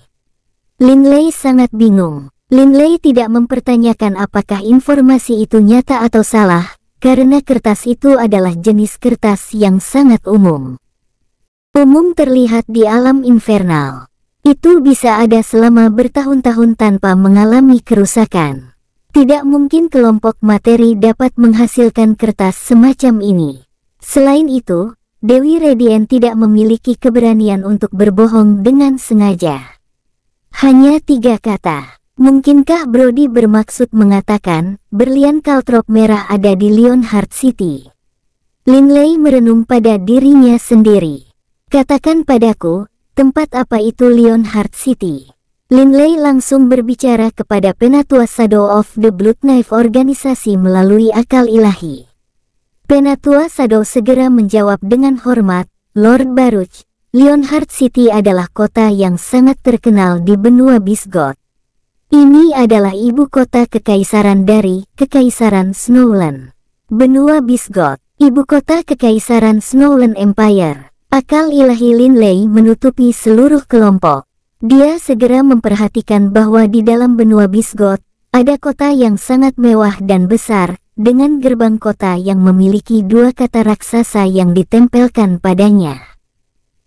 Linley sangat bingung. Linley tidak mempertanyakan apakah informasi itu nyata atau salah, karena kertas itu adalah jenis kertas yang sangat umum. Umum terlihat di alam infernal. Itu bisa ada selama bertahun-tahun tanpa mengalami kerusakan. Tidak mungkin kelompok materi dapat menghasilkan kertas semacam ini. Selain itu, Dewi Redien tidak memiliki keberanian untuk berbohong dengan sengaja. Hanya tiga kata. Mungkinkah Brody bermaksud mengatakan, berlian kaltrop merah ada di Lionheart City? Linley merenung pada dirinya sendiri. Katakan padaku, tempat apa itu Lionheart City? Linley langsung berbicara kepada Penatua Shadow of the Blood Knife organisasi melalui akal ilahi. Penatua Sado segera menjawab dengan hormat, Lord Baruch, Leonhard City adalah kota yang sangat terkenal di benua Bisgot. Ini adalah ibu kota kekaisaran dari Kekaisaran Snowland. Benua Bisgot, ibu kota Kekaisaran Snowland Empire. Akal ilahi Lin Lei menutupi seluruh kelompok. Dia segera memperhatikan bahwa di dalam benua Bisgot, ada kota yang sangat mewah dan besar, dengan gerbang kota yang memiliki dua kata raksasa yang ditempelkan padanya.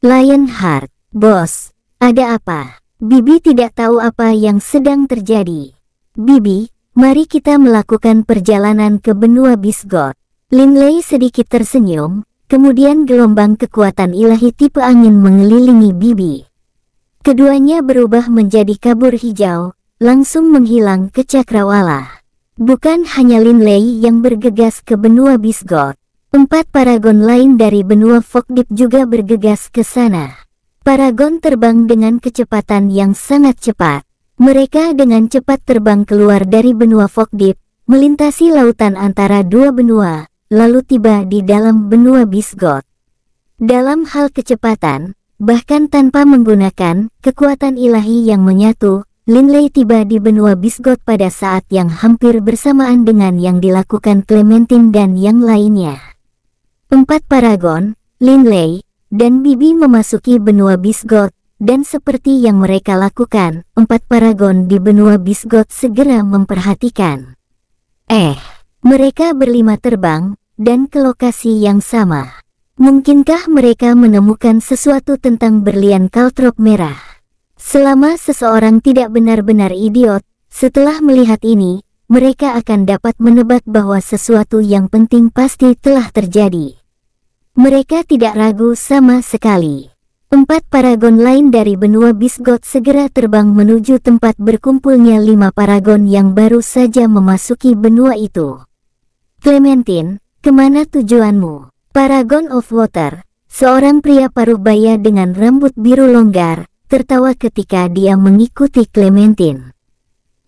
Lionheart, bos, ada apa? Bibi tidak tahu apa yang sedang terjadi. Bibi, mari kita melakukan perjalanan ke benua Bisgot. Linley sedikit tersenyum, kemudian gelombang kekuatan ilahi tipe angin mengelilingi Bibi. Keduanya berubah menjadi kabur hijau, langsung menghilang ke cakrawala. Bukan hanya Lin Lei yang bergegas ke benua Bisgot, empat paragon lain dari benua Fokdip juga bergegas ke sana. Paragon terbang dengan kecepatan yang sangat cepat. Mereka dengan cepat terbang keluar dari benua Fokdip, melintasi lautan antara dua benua, lalu tiba di dalam benua Bisgot. Dalam hal kecepatan, bahkan tanpa menggunakan kekuatan ilahi yang menyatu, Linley tiba di benua Bisgot pada saat yang hampir bersamaan dengan yang dilakukan Clementine dan yang lainnya. Empat Paragon, Linley, dan Bibi memasuki benua Bisgot, dan seperti yang mereka lakukan, empat paragon di benua Bisgot segera memperhatikan. Eh, mereka berlima terbang, dan ke lokasi yang sama. Mungkinkah mereka menemukan sesuatu tentang berlian kaltrop merah? Selama seseorang tidak benar-benar idiot, setelah melihat ini, mereka akan dapat menebak bahwa sesuatu yang penting pasti telah terjadi. Mereka tidak ragu sama sekali. Empat paragon lain dari benua Bisgot segera terbang menuju tempat berkumpulnya lima paragon yang baru saja memasuki benua itu. Clementine, kemana tujuanmu? Paragon of Water, seorang pria paruh baya dengan rambut biru longgar, tertawa ketika dia mengikuti Clementine.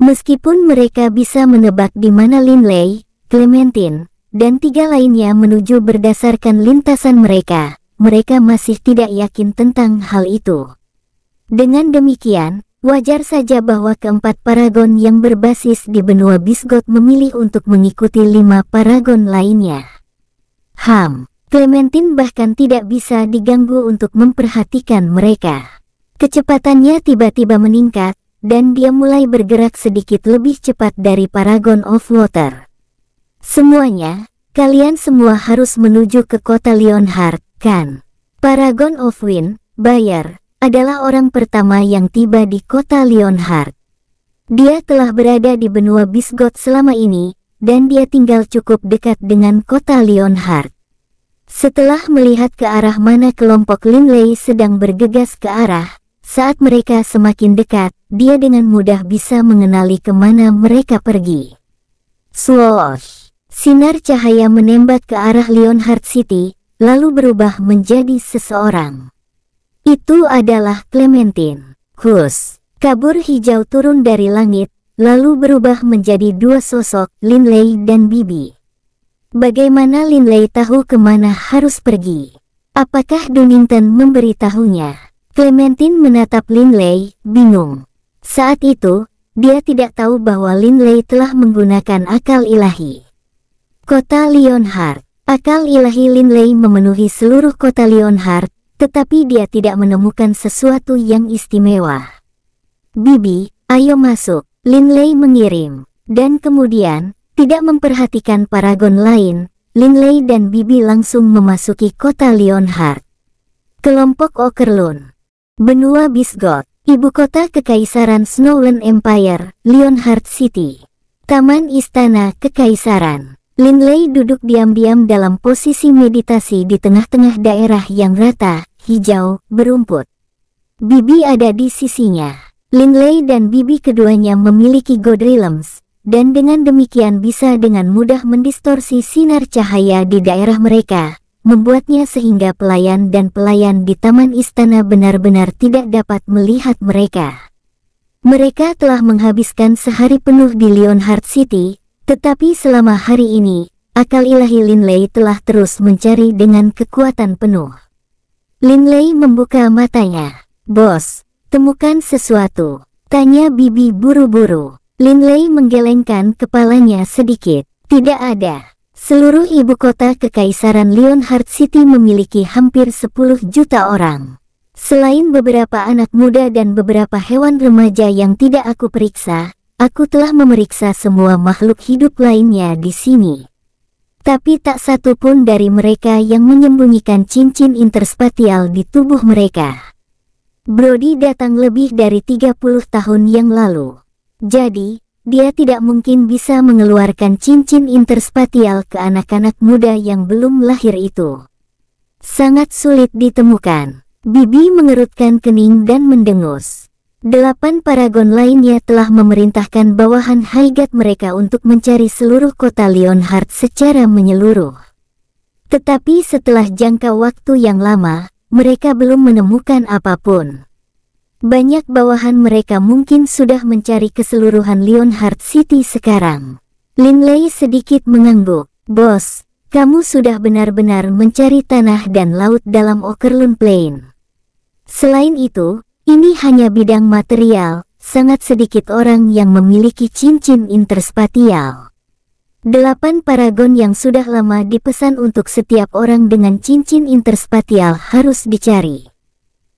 Meskipun mereka bisa menebak di mana Linley, Clementine, dan tiga lainnya menuju berdasarkan lintasan mereka, mereka masih tidak yakin tentang hal itu. Dengan demikian, wajar saja bahwa keempat paragon yang berbasis di benua Bisgot memilih untuk mengikuti lima paragon lainnya. Ham, Clementine bahkan tidak bisa diganggu untuk memperhatikan mereka. Kecepatannya tiba-tiba meningkat, dan dia mulai bergerak sedikit lebih cepat dari Paragon of Water. Semuanya, kalian semua harus menuju ke kota Leonhard, kan? Paragon of Wind, Bayer, adalah orang pertama yang tiba di kota Leonhard. Dia telah berada di benua Bisgot selama ini, dan dia tinggal cukup dekat dengan kota Leonhard. Setelah melihat ke arah mana kelompok Linley sedang bergegas ke arah, saat mereka semakin dekat, dia dengan mudah bisa mengenali kemana mereka pergi. Swoosh! Sinar cahaya menembak ke arah Leonhard City, lalu berubah menjadi seseorang. Itu adalah Clementine. Hus, kabur hijau turun dari langit, lalu berubah menjadi dua sosok, Linley dan Bibi. Bagaimana Linley tahu kemana harus pergi? Apakah Dunnington memberitahunya? Clementine menatap Lin Lei, bingung. Saat itu, dia tidak tahu bahwa Lin Lei telah menggunakan akal ilahi. Kota Leonhardt Akal ilahi Lin Lei memenuhi seluruh kota Leonhardt, tetapi dia tidak menemukan sesuatu yang istimewa. Bibi, ayo masuk, Lin Lei mengirim. Dan kemudian, tidak memperhatikan paragon lain, Lin Lei dan Bibi langsung memasuki kota Leonhardt. Kelompok Okerlun Benua Bisgot, ibu kota Kekaisaran Snowland Empire, Lionheart City. Taman Istana Kekaisaran. Linley duduk diam-diam dalam posisi meditasi di tengah-tengah daerah yang rata, hijau, berumput. Bibi ada di sisinya. Linley dan Bibi keduanya memiliki God dan dengan demikian bisa dengan mudah mendistorsi sinar cahaya di daerah mereka, membuatnya sehingga pelayan dan pelayan di taman istana benar-benar tidak dapat melihat mereka. Mereka telah menghabiskan sehari penuh di Lionheart City, tetapi selama hari ini, akal ilahi Linley telah terus mencari dengan kekuatan penuh. Linley membuka matanya. Bos, temukan sesuatu. Tanya Bibi buru-buru. Linley menggelengkan kepalanya sedikit. Tidak ada. Seluruh ibu kota Kekaisaran Lionheart City memiliki hampir 10 juta orang. Selain beberapa anak muda dan beberapa hewan remaja yang tidak aku periksa, aku telah memeriksa semua makhluk hidup lainnya di sini. Tapi tak satu pun dari mereka yang menyembunyikan cincin interspatial di tubuh mereka. Brody datang lebih dari 30 tahun yang lalu. Jadi, dia tidak mungkin bisa mengeluarkan cincin interspatial ke anak-anak muda yang belum lahir itu. Sangat sulit ditemukan. Bibi mengerutkan kening dan mendengus. Delapan paragon lainnya telah memerintahkan bawahan Haigat mereka untuk mencari seluruh kota Leonhard secara menyeluruh. Tetapi setelah jangka waktu yang lama, mereka belum menemukan apapun banyak bawahan mereka mungkin sudah mencari keseluruhan Lionheart City sekarang. Lin Lei sedikit mengangguk. Bos, kamu sudah benar-benar mencari tanah dan laut dalam Okerlun Plain. Selain itu, ini hanya bidang material, sangat sedikit orang yang memiliki cincin interspatial. Delapan paragon yang sudah lama dipesan untuk setiap orang dengan cincin interspatial harus dicari.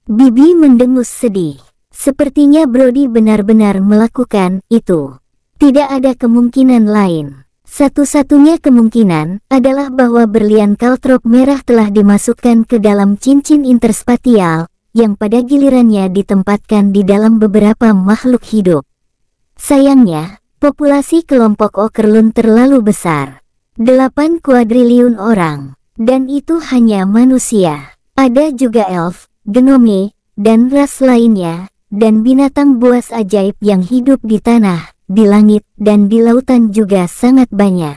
Bibi mendengus sedih. Sepertinya Brody benar-benar melakukan itu. Tidak ada kemungkinan lain. Satu-satunya kemungkinan adalah bahwa berlian kaltrop merah telah dimasukkan ke dalam cincin interspatial, yang pada gilirannya ditempatkan di dalam beberapa makhluk hidup. Sayangnya, populasi kelompok Okerlun terlalu besar. 8 kuadriliun orang, dan itu hanya manusia. Ada juga elf, genome, dan ras lainnya, dan binatang buas ajaib yang hidup di tanah, di langit, dan di lautan juga sangat banyak.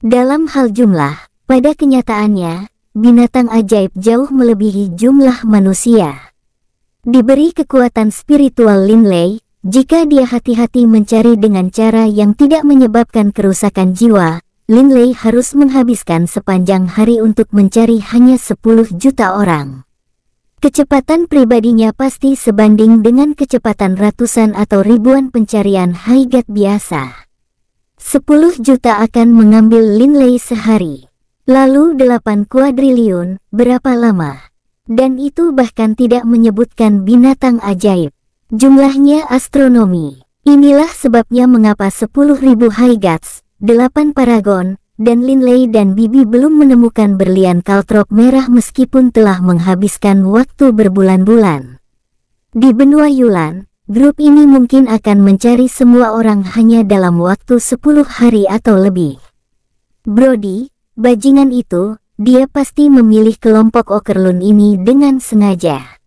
Dalam hal jumlah, pada kenyataannya, binatang ajaib jauh melebihi jumlah manusia. Diberi kekuatan spiritual Linley, jika dia hati-hati mencari dengan cara yang tidak menyebabkan kerusakan jiwa, Linley harus menghabiskan sepanjang hari untuk mencari hanya 10 juta orang. Kecepatan pribadinya pasti sebanding dengan kecepatan ratusan atau ribuan pencarian haigat biasa. 10 juta akan mengambil Linley sehari. Lalu 8 kuadriliun, berapa lama? Dan itu bahkan tidak menyebutkan binatang ajaib. Jumlahnya astronomi. Inilah sebabnya mengapa 10.000 haigats, 8 paragon, dan Lin Lei dan Bibi belum menemukan berlian kaltrop merah meskipun telah menghabiskan waktu berbulan-bulan. Di benua Yulan, grup ini mungkin akan mencari semua orang hanya dalam waktu 10 hari atau lebih. Brody, bajingan itu, dia pasti memilih kelompok Okerlun ini dengan sengaja.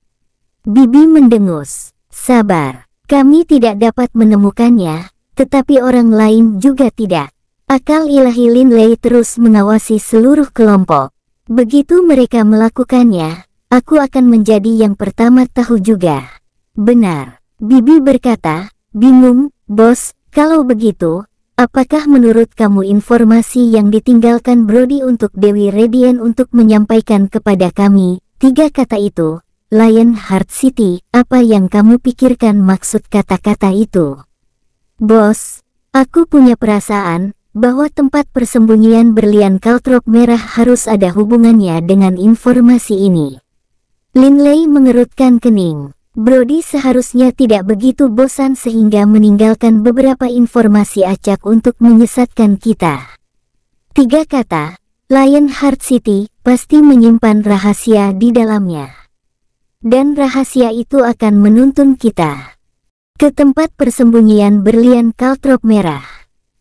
Bibi mendengus, sabar, kami tidak dapat menemukannya, tetapi orang lain juga tidak. Akal ilahi Lin Lei terus mengawasi seluruh kelompok. Begitu mereka melakukannya, aku akan menjadi yang pertama tahu juga. Benar, Bibi berkata, bingung, bos, kalau begitu, apakah menurut kamu informasi yang ditinggalkan Brody untuk Dewi Redian untuk menyampaikan kepada kami, tiga kata itu, Lion Heart City, apa yang kamu pikirkan maksud kata-kata itu? Bos, aku punya perasaan, bahwa tempat persembunyian berlian Kaltrop merah harus ada hubungannya dengan informasi ini. Linley mengerutkan kening. Brody seharusnya tidak begitu bosan sehingga meninggalkan beberapa informasi acak untuk menyesatkan kita. Tiga kata, Lionheart City pasti menyimpan rahasia di dalamnya. Dan rahasia itu akan menuntun kita ke tempat persembunyian berlian Kaltrop Merah.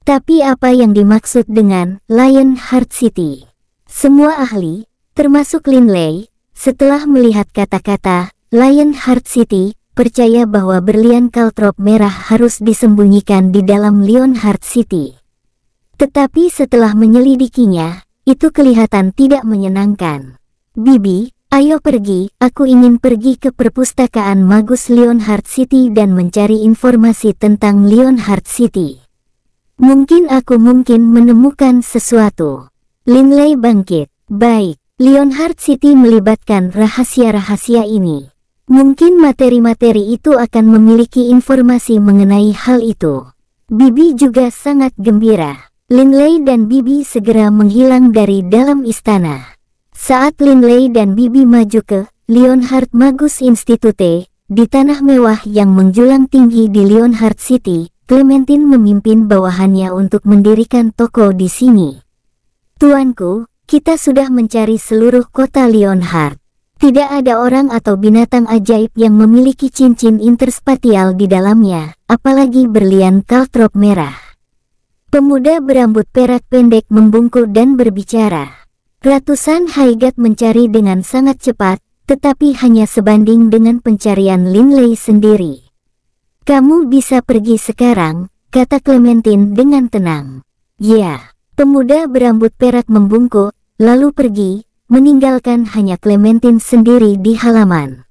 Tapi apa yang dimaksud dengan Lion Heart City? Semua ahli, termasuk Lin Lei, setelah melihat kata-kata Lion Heart City, percaya bahwa berlian kaltrop merah harus disembunyikan di dalam Lionheart City. Tetapi setelah menyelidikinya, itu kelihatan tidak menyenangkan. Bibi, ayo pergi, aku ingin pergi ke perpustakaan Magus Lionheart City dan mencari informasi tentang Lionheart City. Mungkin aku mungkin menemukan sesuatu. Lei bangkit. Baik, Leonhard City melibatkan rahasia-rahasia ini. Mungkin materi-materi itu akan memiliki informasi mengenai hal itu. Bibi juga sangat gembira. Lei dan Bibi segera menghilang dari dalam istana. Saat Lei dan Bibi maju ke Leonhard Magus Institute, di tanah mewah yang menjulang tinggi di Leonhard City, Clementine memimpin bawahannya untuk mendirikan toko di sini. Tuanku, kita sudah mencari seluruh kota Leonhardt. Tidak ada orang atau binatang ajaib yang memiliki cincin interspatial di dalamnya, apalagi berlian kaltrop merah. Pemuda berambut perak pendek membungkuk dan berbicara. Ratusan Haigat mencari dengan sangat cepat, tetapi hanya sebanding dengan pencarian Linley sendiri. Kamu bisa pergi sekarang, kata Clementine dengan tenang. Ya, pemuda berambut perak membungkuk, lalu pergi, meninggalkan hanya Clementine sendiri di halaman.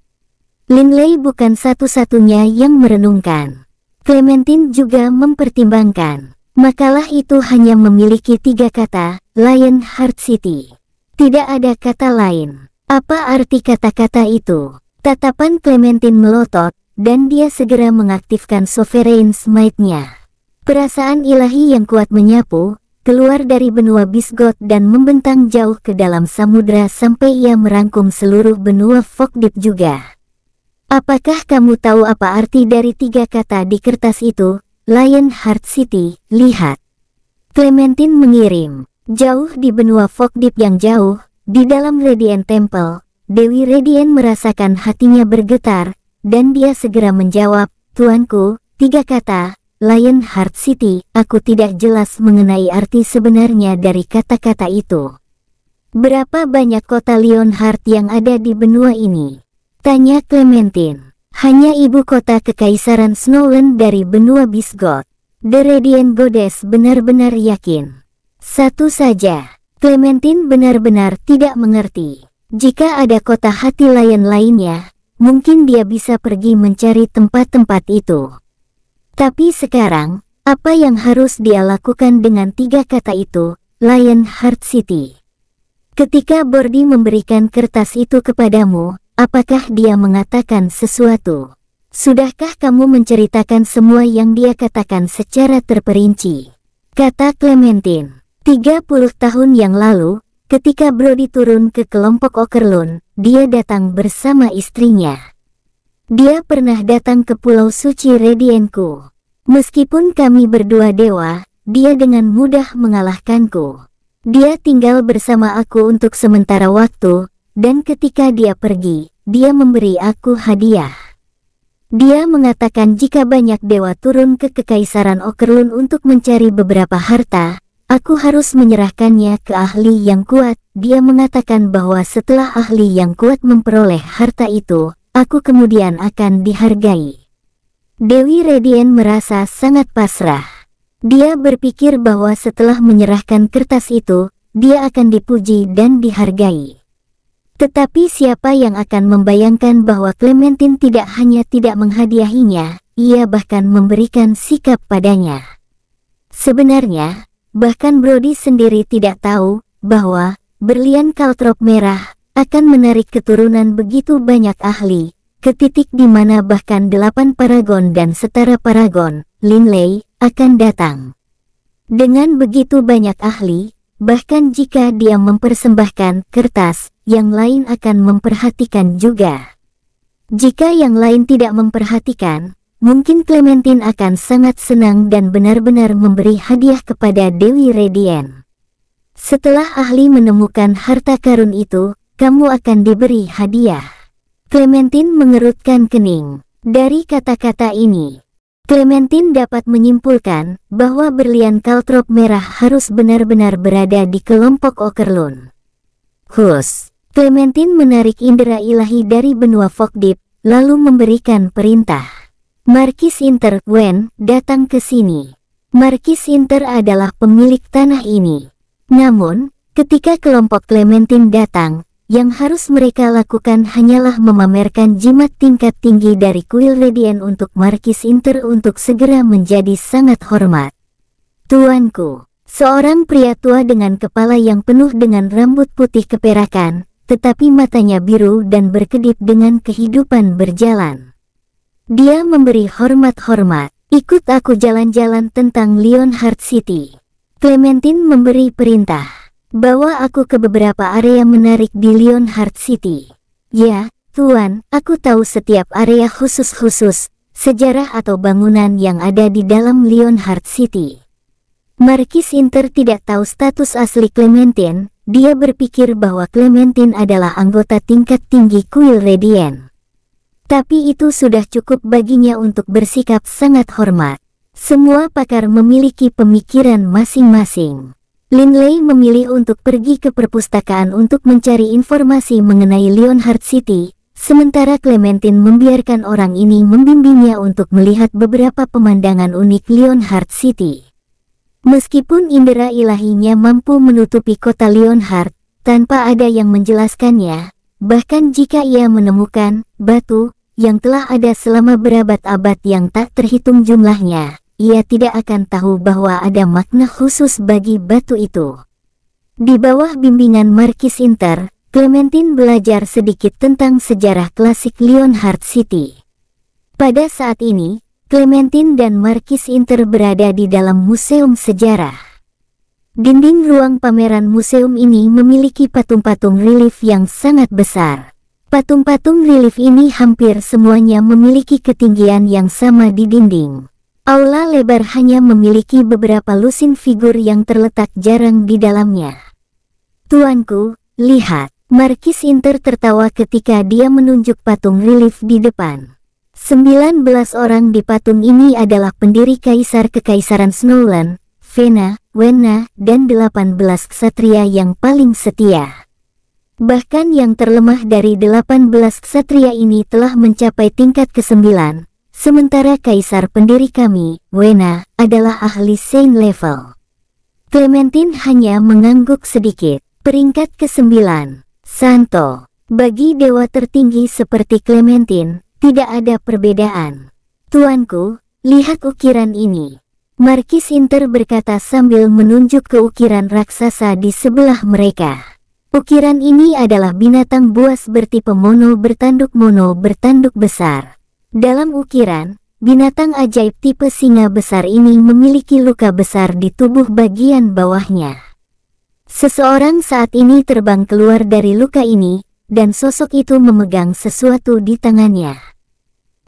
Linley bukan satu-satunya yang merenungkan. Clementine juga mempertimbangkan. Makalah itu hanya memiliki tiga kata, Lion Heart City. Tidak ada kata lain. Apa arti kata-kata itu? Tatapan Clementine melotot, dan dia segera mengaktifkan Sovereign Smite-nya. Perasaan ilahi yang kuat menyapu, keluar dari benua Bisgot dan membentang jauh ke dalam samudra sampai ia merangkum seluruh benua Fokdip juga. Apakah kamu tahu apa arti dari tiga kata di kertas itu? Lionheart City, lihat. Clementine mengirim, jauh di benua Fokdip yang jauh, di dalam Radiant Temple, Dewi Radiant merasakan hatinya bergetar, dan dia segera menjawab, Tuanku, tiga kata, Lionheart City, aku tidak jelas mengenai arti sebenarnya dari kata-kata itu. Berapa banyak kota Lionheart yang ada di benua ini? Tanya Clementine. Hanya ibu kota Kekaisaran Snowland dari benua Bisgot. The Radiant Goddess benar-benar yakin. Satu saja, Clementine benar-benar tidak mengerti. Jika ada kota hati lain lainnya, mungkin dia bisa pergi mencari tempat-tempat itu. Tapi sekarang, apa yang harus dia lakukan dengan tiga kata itu, Lion Heart City? Ketika Bordi memberikan kertas itu kepadamu, apakah dia mengatakan sesuatu? Sudahkah kamu menceritakan semua yang dia katakan secara terperinci? Kata Clementine, 30 tahun yang lalu, Ketika Brody turun ke kelompok Okerlun, dia datang bersama istrinya. Dia pernah datang ke Pulau Suci Redienku. Meskipun kami berdua dewa, dia dengan mudah mengalahkanku. Dia tinggal bersama aku untuk sementara waktu, dan ketika dia pergi, dia memberi aku hadiah. Dia mengatakan jika banyak dewa turun ke Kekaisaran Okerlun untuk mencari beberapa harta, Aku harus menyerahkannya ke ahli yang kuat. Dia mengatakan bahwa setelah ahli yang kuat memperoleh harta itu, aku kemudian akan dihargai. Dewi Redien merasa sangat pasrah. Dia berpikir bahwa setelah menyerahkan kertas itu, dia akan dipuji dan dihargai. Tetapi siapa yang akan membayangkan bahwa Clementine tidak hanya tidak menghadiahinya, ia bahkan memberikan sikap padanya. Sebenarnya, Bahkan Brody sendiri tidak tahu bahwa berlian kaltrop merah akan menarik keturunan begitu banyak ahli, ke titik di mana bahkan delapan paragon dan setara paragon, Linley, akan datang. Dengan begitu banyak ahli, bahkan jika dia mempersembahkan kertas, yang lain akan memperhatikan juga. Jika yang lain tidak memperhatikan, mungkin Clementine akan sangat senang dan benar-benar memberi hadiah kepada Dewi Radian. Setelah ahli menemukan harta karun itu, kamu akan diberi hadiah. Clementine mengerutkan kening. Dari kata-kata ini, Clementine dapat menyimpulkan bahwa berlian kaltrop merah harus benar-benar berada di kelompok Okerlun. Hus, Clementine menarik indera ilahi dari benua Fokdip, lalu memberikan perintah. Markis Inter Gwen datang ke sini. Markis Inter adalah pemilik tanah ini. Namun, ketika kelompok Clementine datang, yang harus mereka lakukan hanyalah memamerkan jimat tingkat tinggi dari kuil Radian untuk Markis Inter untuk segera menjadi sangat hormat. Tuanku, seorang pria tua dengan kepala yang penuh dengan rambut putih keperakan, tetapi matanya biru dan berkedip dengan kehidupan berjalan. Dia memberi hormat-hormat. Ikut aku jalan-jalan tentang Lionheart City. Clementine memberi perintah. Bawa aku ke beberapa area menarik di Lionheart City. Ya, Tuan, aku tahu setiap area khusus-khusus, sejarah atau bangunan yang ada di dalam Lionheart City. Markis Inter tidak tahu status asli Clementine, dia berpikir bahwa Clementine adalah anggota tingkat tinggi Kuil Radiant. Tapi itu sudah cukup baginya untuk bersikap sangat hormat. Semua pakar memiliki pemikiran masing-masing. Lin Lei memilih untuk pergi ke perpustakaan untuk mencari informasi mengenai Leonhard City, sementara Clementine membiarkan orang ini membimbingnya untuk melihat beberapa pemandangan unik Leonhard City. Meskipun indera ilahinya mampu menutupi kota Leonhard, tanpa ada yang menjelaskannya, Bahkan jika ia menemukan batu yang telah ada selama berabad-abad yang tak terhitung jumlahnya, ia tidak akan tahu bahwa ada makna khusus bagi batu itu. Di bawah bimbingan Markis Inter, Clementine belajar sedikit tentang sejarah klasik Leonhardt City. Pada saat ini, Clementine dan Markis Inter berada di dalam Museum Sejarah. Dinding ruang pameran museum ini memiliki patung-patung relief yang sangat besar. Patung-patung relief ini hampir semuanya memiliki ketinggian yang sama di dinding. Aula lebar hanya memiliki beberapa lusin figur yang terletak jarang di dalamnya. Tuanku, lihat, Markis Inter tertawa ketika dia menunjuk patung relief di depan. 19 orang di patung ini adalah pendiri kaisar kekaisaran Snowland, Vena, Wena, dan 18 ksatria yang paling setia. Bahkan yang terlemah dari 18 ksatria ini telah mencapai tingkat ke-9, sementara kaisar pendiri kami, Wena, adalah ahli Saint level. Clementine hanya mengangguk sedikit. Peringkat ke-9, Santo. Bagi dewa tertinggi seperti Clementine, tidak ada perbedaan. Tuanku, lihat ukiran ini. Markis Inter berkata sambil menunjuk ke ukiran raksasa di sebelah mereka. Ukiran ini adalah binatang buas bertipe mono bertanduk mono bertanduk besar. Dalam ukiran, binatang ajaib tipe singa besar ini memiliki luka besar di tubuh bagian bawahnya. Seseorang saat ini terbang keluar dari luka ini, dan sosok itu memegang sesuatu di tangannya.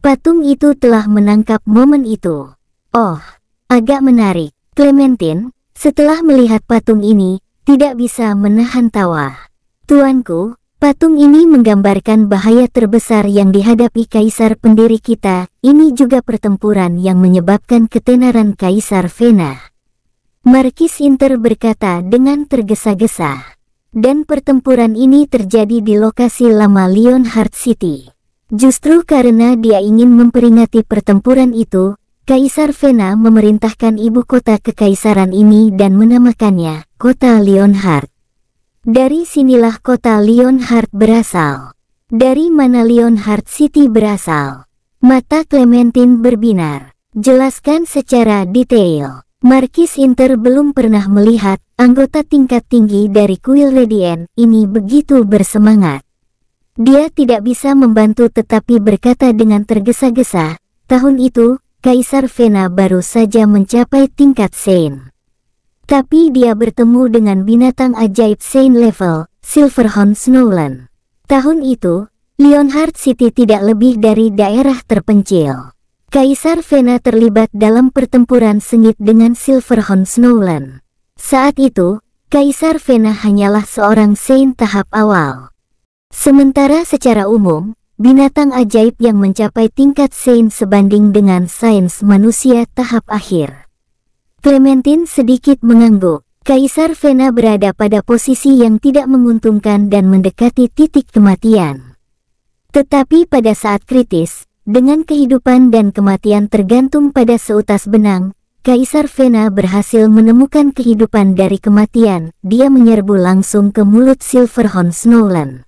Patung itu telah menangkap momen itu. Oh, Agak menarik, Clementine, setelah melihat patung ini, tidak bisa menahan tawa. Tuanku, patung ini menggambarkan bahaya terbesar yang dihadapi kaisar pendiri kita, ini juga pertempuran yang menyebabkan ketenaran kaisar Vena. Markis Inter berkata dengan tergesa-gesa. Dan pertempuran ini terjadi di lokasi lama Lionheart City. Justru karena dia ingin memperingati pertempuran itu, Kaisar Vena memerintahkan ibu kota kekaisaran ini dan menamakannya Kota Leonhard. Dari sinilah kota Leonhard berasal. Dari mana Leonhard City berasal? Mata Clementine berbinar. Jelaskan secara detail. Markis Inter belum pernah melihat anggota tingkat tinggi dari kuil Radiant ini begitu bersemangat. Dia tidak bisa membantu tetapi berkata dengan tergesa-gesa, tahun itu, Kaisar Vena baru saja mencapai tingkat Saint. Tapi dia bertemu dengan binatang ajaib Saint level, Silverhorn Snowland. Tahun itu, Leonhard City tidak lebih dari daerah terpencil. Kaisar Vena terlibat dalam pertempuran sengit dengan Silverhorn Snowland. Saat itu, Kaisar Vena hanyalah seorang Saint tahap awal. Sementara secara umum, binatang ajaib yang mencapai tingkat sains sebanding dengan sains manusia tahap akhir. Clementine sedikit mengangguk. Kaisar Vena berada pada posisi yang tidak menguntungkan dan mendekati titik kematian. Tetapi pada saat kritis, dengan kehidupan dan kematian tergantung pada seutas benang, Kaisar Vena berhasil menemukan kehidupan dari kematian. Dia menyerbu langsung ke mulut Silverhorn Snowland.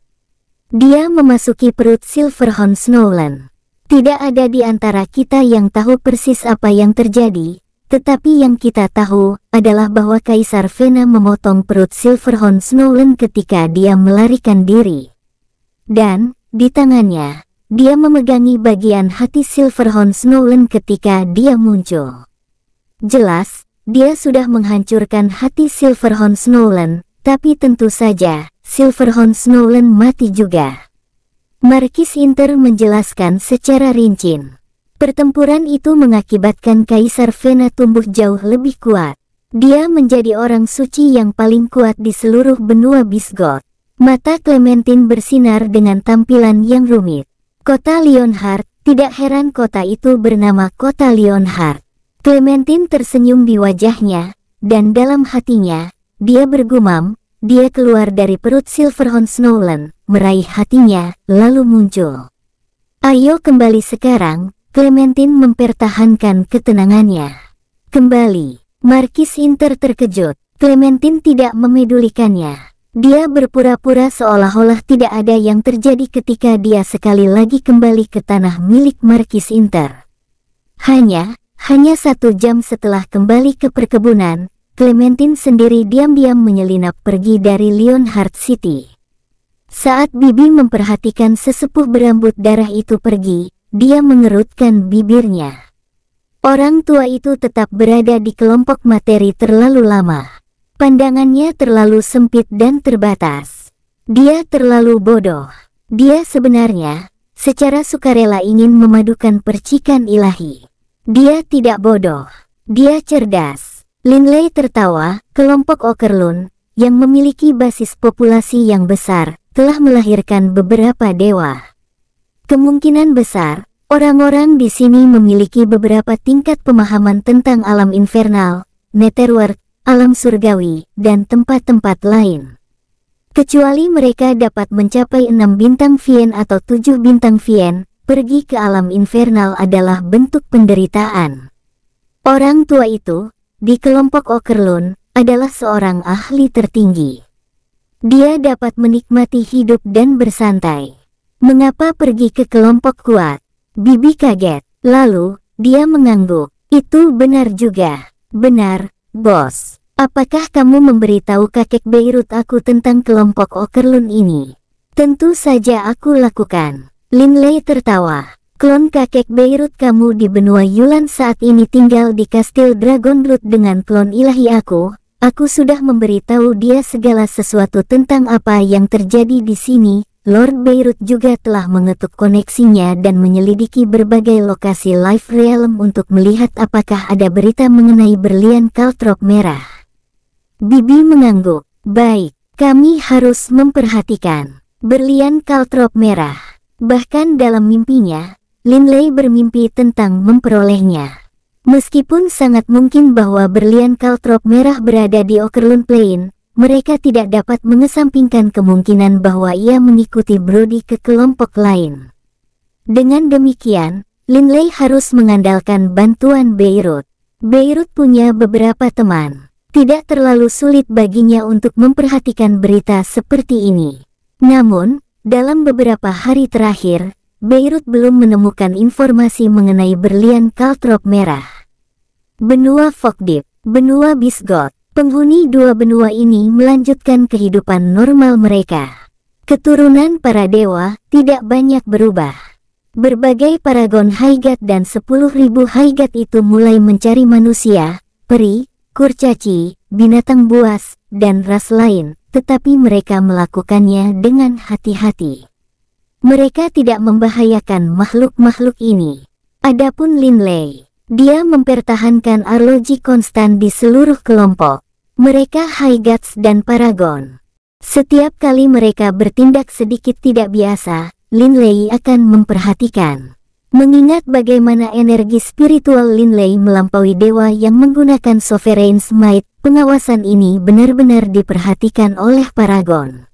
Dia memasuki perut Silverhorn Snowland. Tidak ada di antara kita yang tahu persis apa yang terjadi, tetapi yang kita tahu adalah bahwa Kaisar Vena memotong perut Silverhorn Snowland ketika dia melarikan diri. Dan, di tangannya, dia memegangi bagian hati Silverhorn Snowland ketika dia muncul. Jelas, dia sudah menghancurkan hati Silverhorn Snowland, tapi tentu saja, Silverhorn Snowland mati juga. Markis Inter menjelaskan secara rinci. Pertempuran itu mengakibatkan Kaisar Vena tumbuh jauh lebih kuat. Dia menjadi orang suci yang paling kuat di seluruh benua Bisgot. Mata Clementine bersinar dengan tampilan yang rumit. Kota Leonhardt, tidak heran kota itu bernama Kota Leonhardt. Clementine tersenyum di wajahnya, dan dalam hatinya, dia bergumam, dia keluar dari perut Silverhorn Snowland, meraih hatinya, lalu muncul. Ayo kembali sekarang, Clementine mempertahankan ketenangannya. Kembali, Markis Inter terkejut, Clementine tidak memedulikannya. Dia berpura-pura seolah-olah tidak ada yang terjadi ketika dia sekali lagi kembali ke tanah milik Markis Inter. Hanya, hanya satu jam setelah kembali ke perkebunan, Clementine sendiri diam-diam menyelinap pergi dari Heart City. Saat Bibi memperhatikan sesepuh berambut darah itu pergi, dia mengerutkan bibirnya. Orang tua itu tetap berada di kelompok materi terlalu lama. Pandangannya terlalu sempit dan terbatas. Dia terlalu bodoh. Dia sebenarnya, secara sukarela ingin memadukan percikan ilahi. Dia tidak bodoh. Dia cerdas. Linley tertawa, kelompok Okerlun, yang memiliki basis populasi yang besar, telah melahirkan beberapa dewa. Kemungkinan besar, orang-orang di sini memiliki beberapa tingkat pemahaman tentang alam infernal, netherworld, alam surgawi, dan tempat-tempat lain. Kecuali mereka dapat mencapai enam bintang Vien atau tujuh bintang Vien, pergi ke alam infernal adalah bentuk penderitaan. Orang tua itu, di kelompok Okerlun adalah seorang ahli tertinggi. Dia dapat menikmati hidup dan bersantai. Mengapa pergi ke kelompok kuat? Bibi kaget. Lalu, dia mengangguk. Itu benar juga. Benar, bos. Apakah kamu memberitahu kakek Beirut aku tentang kelompok Okerlun ini? Tentu saja aku lakukan. Linley tertawa. Klon kakek Beirut kamu di benua Yulan saat ini tinggal di kastil Dragonblood dengan klon ilahi aku. Aku sudah memberitahu dia segala sesuatu tentang apa yang terjadi di sini. Lord Beirut juga telah mengetuk koneksinya dan menyelidiki berbagai lokasi Live Realm untuk melihat apakah ada berita mengenai berlian kaltrop merah. Bibi mengangguk. Baik, kami harus memperhatikan berlian kaltrop merah. Bahkan dalam mimpinya, Lin Lei bermimpi tentang memperolehnya. Meskipun sangat mungkin bahwa berlian kaltrop merah berada di Okerlund Plain, mereka tidak dapat mengesampingkan kemungkinan bahwa ia mengikuti Brody ke kelompok lain. Dengan demikian, Lin Lei harus mengandalkan bantuan Beirut. Beirut punya beberapa teman. Tidak terlalu sulit baginya untuk memperhatikan berita seperti ini. Namun, dalam beberapa hari terakhir, Beirut belum menemukan informasi mengenai berlian kaltrop merah. Benua Fokdip, benua Bisgot, penghuni dua benua ini melanjutkan kehidupan normal mereka. Keturunan para dewa tidak banyak berubah. Berbagai paragon Haigat dan ribu Haigat itu mulai mencari manusia, peri, kurcaci, binatang buas, dan ras lain, tetapi mereka melakukannya dengan hati-hati. Mereka tidak membahayakan makhluk-makhluk ini. Adapun Lin Lei, dia mempertahankan arloji konstan di seluruh kelompok. Mereka High Guts dan Paragon. Setiap kali mereka bertindak sedikit tidak biasa, Lin Lei akan memperhatikan. Mengingat bagaimana energi spiritual Lin Lei melampaui dewa yang menggunakan Sovereign Smite, pengawasan ini benar-benar diperhatikan oleh Paragon.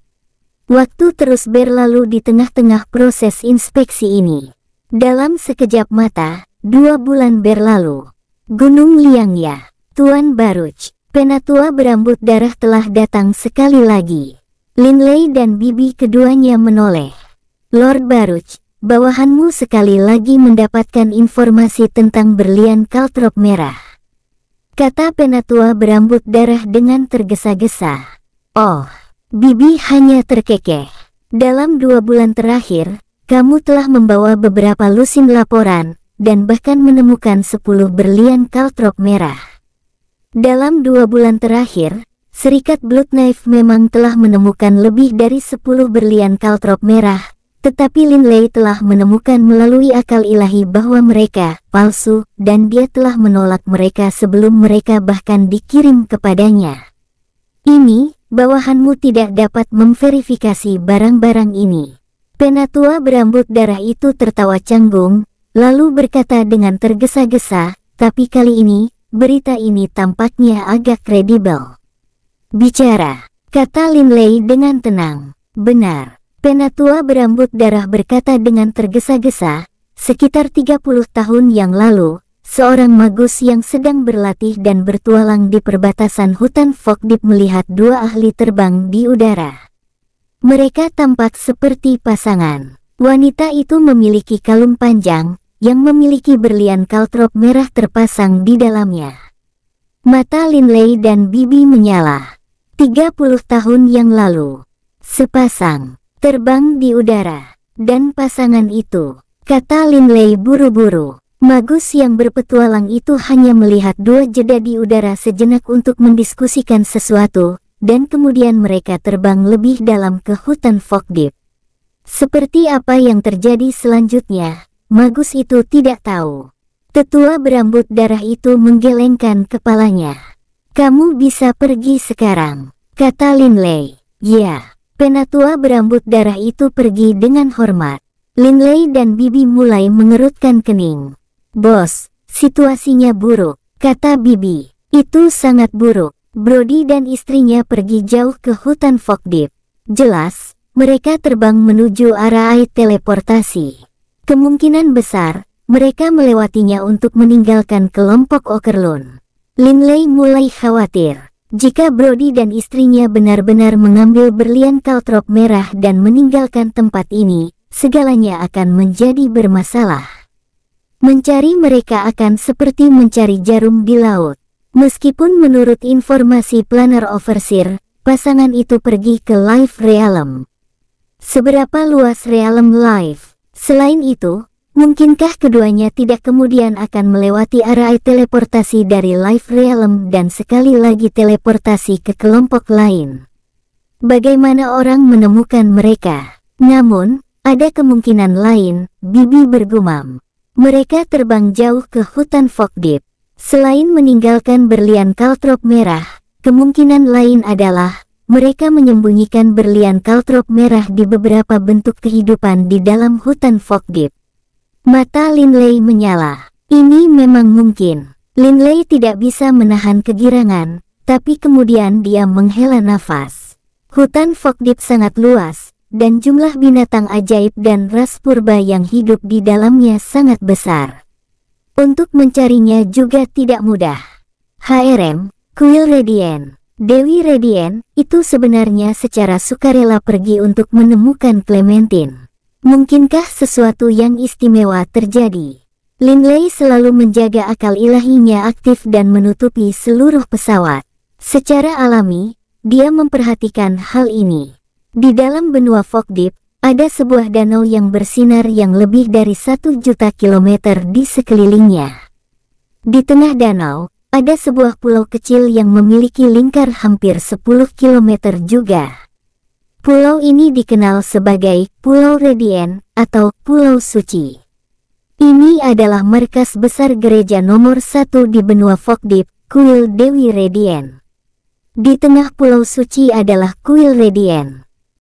Waktu terus berlalu di tengah-tengah proses inspeksi ini. Dalam sekejap mata, dua bulan berlalu. Gunung Liangya, Tuan Baruch, penatua berambut darah telah datang sekali lagi. Linlei dan Bibi keduanya menoleh. Lord Baruch, bawahanmu sekali lagi mendapatkan informasi tentang berlian kaltrop merah. Kata penatua berambut darah dengan tergesa-gesa. Oh, Bibi hanya terkekeh. Dalam dua bulan terakhir, kamu telah membawa beberapa lusin laporan, dan bahkan menemukan sepuluh berlian kaltrop merah. Dalam dua bulan terakhir, Serikat Blood Knife memang telah menemukan lebih dari sepuluh berlian kaltrop merah, tetapi Linley telah menemukan melalui akal ilahi bahwa mereka palsu, dan dia telah menolak mereka sebelum mereka bahkan dikirim kepadanya. Ini bawahanmu tidak dapat memverifikasi barang-barang ini. Penatua berambut darah itu tertawa canggung, lalu berkata dengan tergesa-gesa, tapi kali ini, berita ini tampaknya agak kredibel. Bicara, kata Linley dengan tenang. Benar, penatua berambut darah berkata dengan tergesa-gesa, sekitar 30 tahun yang lalu, Seorang magus yang sedang berlatih dan bertualang di perbatasan hutan Fogdip melihat dua ahli terbang di udara. Mereka tampak seperti pasangan. Wanita itu memiliki kalung panjang, yang memiliki berlian kaltrop merah terpasang di dalamnya. Mata Linley dan Bibi menyala. 30 tahun yang lalu, sepasang, terbang di udara, dan pasangan itu, kata Linley buru-buru. Magus yang berpetualang itu hanya melihat dua jeda di udara sejenak untuk mendiskusikan sesuatu, dan kemudian mereka terbang lebih dalam ke hutan Fogdip. Seperti apa yang terjadi selanjutnya, Magus itu tidak tahu. Tetua berambut darah itu menggelengkan kepalanya. Kamu bisa pergi sekarang, kata Linley. Ya, penatua berambut darah itu pergi dengan hormat. Linley dan Bibi mulai mengerutkan kening. Bos, situasinya buruk, kata Bibi. Itu sangat buruk. Brody dan istrinya pergi jauh ke hutan Fogdip. Jelas, mereka terbang menuju arah air teleportasi. Kemungkinan besar, mereka melewatinya untuk meninggalkan kelompok Okerlun. Linley mulai khawatir. Jika Brody dan istrinya benar-benar mengambil berlian kaltrop merah dan meninggalkan tempat ini, segalanya akan menjadi bermasalah. Mencari mereka akan seperti mencari jarum di laut. Meskipun menurut informasi Planner Overseer, pasangan itu pergi ke Life Realm. Seberapa luas Realm Life? Selain itu, mungkinkah keduanya tidak kemudian akan melewati arai teleportasi dari Life Realm dan sekali lagi teleportasi ke kelompok lain? Bagaimana orang menemukan mereka? Namun, ada kemungkinan lain, Bibi bergumam. Mereka terbang jauh ke hutan fog deep. Selain meninggalkan berlian kaltrop merah, kemungkinan lain adalah mereka menyembunyikan berlian kaltrop merah di beberapa bentuk kehidupan di dalam hutan fog deep. Mata Linley menyala. Ini memang mungkin. Linley tidak bisa menahan kegirangan, tapi kemudian dia menghela nafas. Hutan fog deep sangat luas, dan jumlah binatang ajaib dan ras purba yang hidup di dalamnya sangat besar. Untuk mencarinya juga tidak mudah. HRM, Kuil Redien, Dewi Redien, itu sebenarnya secara sukarela pergi untuk menemukan Clementine. Mungkinkah sesuatu yang istimewa terjadi? Linley selalu menjaga akal ilahinya aktif dan menutupi seluruh pesawat. Secara alami, dia memperhatikan hal ini. Di dalam benua Fokdip, ada sebuah danau yang bersinar yang lebih dari satu juta kilometer di sekelilingnya. Di tengah danau, ada sebuah pulau kecil yang memiliki lingkar hampir 10 kilometer juga. Pulau ini dikenal sebagai Pulau Redien atau Pulau Suci. Ini adalah markas besar gereja nomor satu di benua Fokdip, Kuil Dewi Redien. Di tengah Pulau Suci adalah Kuil Redien.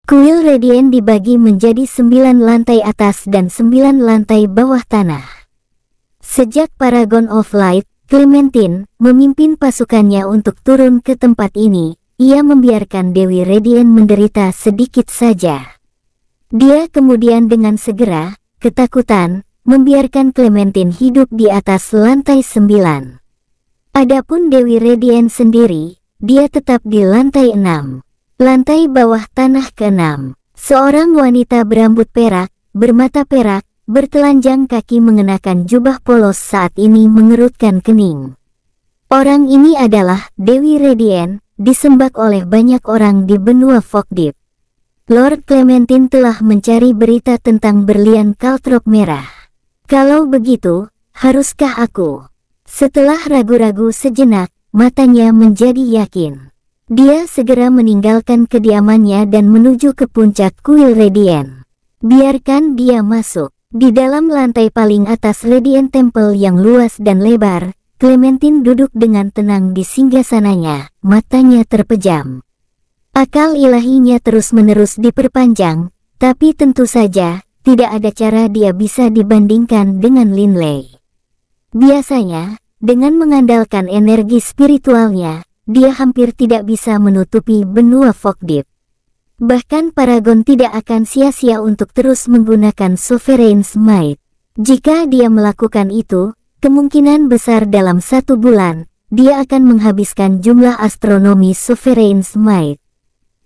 Kuil Radien dibagi menjadi sembilan lantai atas dan sembilan lantai bawah tanah. Sejak Paragon of Light, Clementine memimpin pasukannya untuk turun ke tempat ini, ia membiarkan Dewi Radien menderita sedikit saja. Dia kemudian dengan segera, ketakutan, membiarkan Clementine hidup di atas lantai sembilan. Adapun Dewi Radien sendiri, dia tetap di lantai enam. Lantai bawah tanah keenam. Seorang wanita berambut perak, bermata perak, bertelanjang kaki mengenakan jubah polos saat ini mengerutkan kening. Orang ini adalah Dewi Redien, disembak oleh banyak orang di benua Fokdip. Lord Clementine telah mencari berita tentang berlian kaltrop merah. Kalau begitu, haruskah aku? Setelah ragu-ragu sejenak, matanya menjadi yakin. Dia segera meninggalkan kediamannya dan menuju ke puncak kuil Radiant. Biarkan dia masuk. Di dalam lantai paling atas Radiant Temple yang luas dan lebar, Clementine duduk dengan tenang di singgasananya, matanya terpejam. Akal ilahinya terus-menerus diperpanjang, tapi tentu saja, tidak ada cara dia bisa dibandingkan dengan Linley. Biasanya, dengan mengandalkan energi spiritualnya, dia hampir tidak bisa menutupi benua Fogdip. Bahkan Paragon tidak akan sia-sia untuk terus menggunakan Sovereign Smite. Jika dia melakukan itu, kemungkinan besar dalam satu bulan, dia akan menghabiskan jumlah astronomi Sovereign Smite.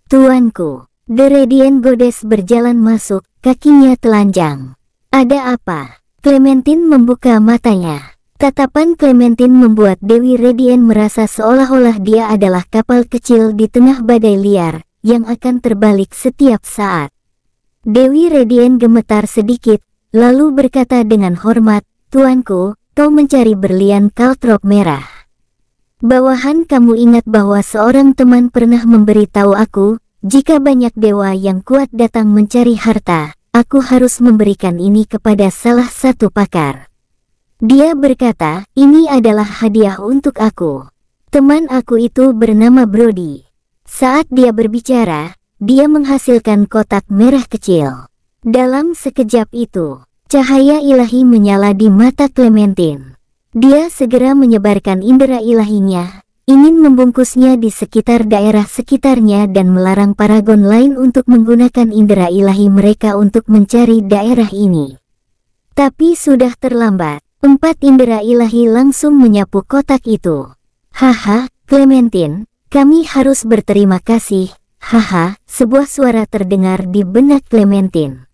Tuanku, The Radiant Goddess berjalan masuk, kakinya telanjang. Ada apa? Clementine membuka matanya. Tatapan Clementine membuat Dewi Redien merasa seolah-olah dia adalah kapal kecil di tengah badai liar yang akan terbalik setiap saat. Dewi Redien gemetar sedikit, lalu berkata dengan hormat, Tuanku, kau mencari berlian kaltrop merah. Bawahan kamu ingat bahwa seorang teman pernah memberitahu aku, jika banyak dewa yang kuat datang mencari harta, aku harus memberikan ini kepada salah satu pakar. Dia berkata, ini adalah hadiah untuk aku. Teman aku itu bernama Brody. Saat dia berbicara, dia menghasilkan kotak merah kecil. Dalam sekejap itu, cahaya ilahi menyala di mata Clementine. Dia segera menyebarkan indera ilahinya, ingin membungkusnya di sekitar daerah sekitarnya dan melarang paragon lain untuk menggunakan indera ilahi mereka untuk mencari daerah ini. Tapi sudah terlambat. Empat indera ilahi langsung menyapu kotak itu. Haha, Clementine, kami harus berterima kasih. Haha, sebuah suara terdengar di benak Clementine.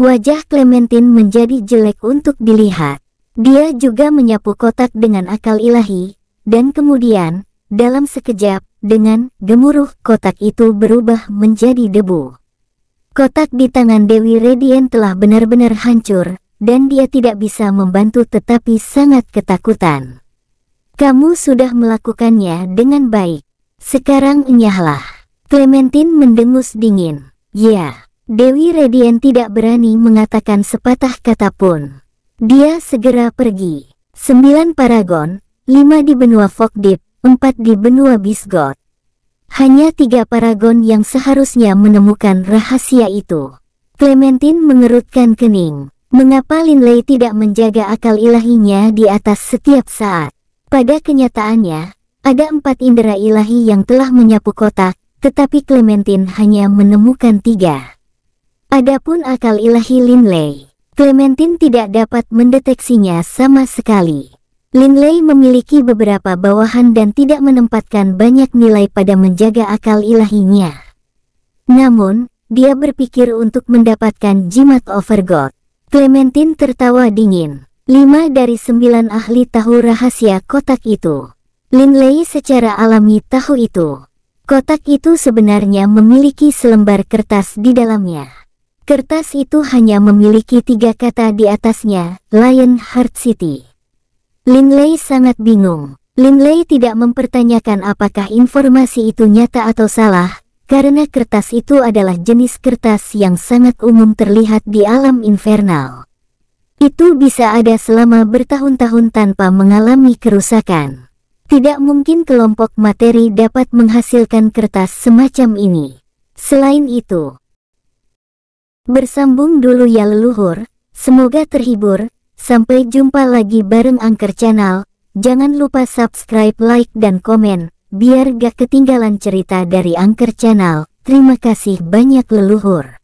Wajah Clementine menjadi jelek untuk dilihat. Dia juga menyapu kotak dengan akal ilahi, dan kemudian, dalam sekejap, dengan gemuruh kotak itu berubah menjadi debu. Kotak di tangan Dewi Redien telah benar-benar hancur, dan dia tidak bisa membantu tetapi sangat ketakutan. Kamu sudah melakukannya dengan baik. Sekarang enyahlah. Clementine mendengus dingin. Ya, Dewi Redian tidak berani mengatakan sepatah kata pun. Dia segera pergi. Sembilan paragon, lima di benua Fokdip, empat di benua Bisgot. Hanya tiga paragon yang seharusnya menemukan rahasia itu. Clementine mengerutkan kening. Mengapa Lin Lei tidak menjaga akal ilahinya di atas setiap saat? Pada kenyataannya, ada empat indera ilahi yang telah menyapu kota, tetapi Clementine hanya menemukan tiga. Adapun akal ilahi Lin Lei, Clementine tidak dapat mendeteksinya sama sekali. Lin Lei memiliki beberapa bawahan dan tidak menempatkan banyak nilai pada menjaga akal ilahinya. Namun, dia berpikir untuk mendapatkan jimat Over God. Clementine tertawa dingin. Lima dari sembilan ahli tahu rahasia kotak itu. Lin Lei secara alami tahu itu. Kotak itu sebenarnya memiliki selembar kertas di dalamnya. Kertas itu hanya memiliki tiga kata di atasnya, Lion Heart City. Lin Lei sangat bingung. Lin Lei tidak mempertanyakan apakah informasi itu nyata atau salah, karena kertas itu adalah jenis kertas yang sangat umum terlihat di alam infernal. Itu bisa ada selama bertahun-tahun tanpa mengalami kerusakan. Tidak mungkin kelompok materi dapat menghasilkan kertas semacam ini. Selain itu, bersambung dulu ya leluhur, semoga terhibur, sampai jumpa lagi bareng Angker Channel, jangan lupa subscribe, like, dan komen biar gak ketinggalan cerita dari Angker Channel. Terima kasih banyak leluhur.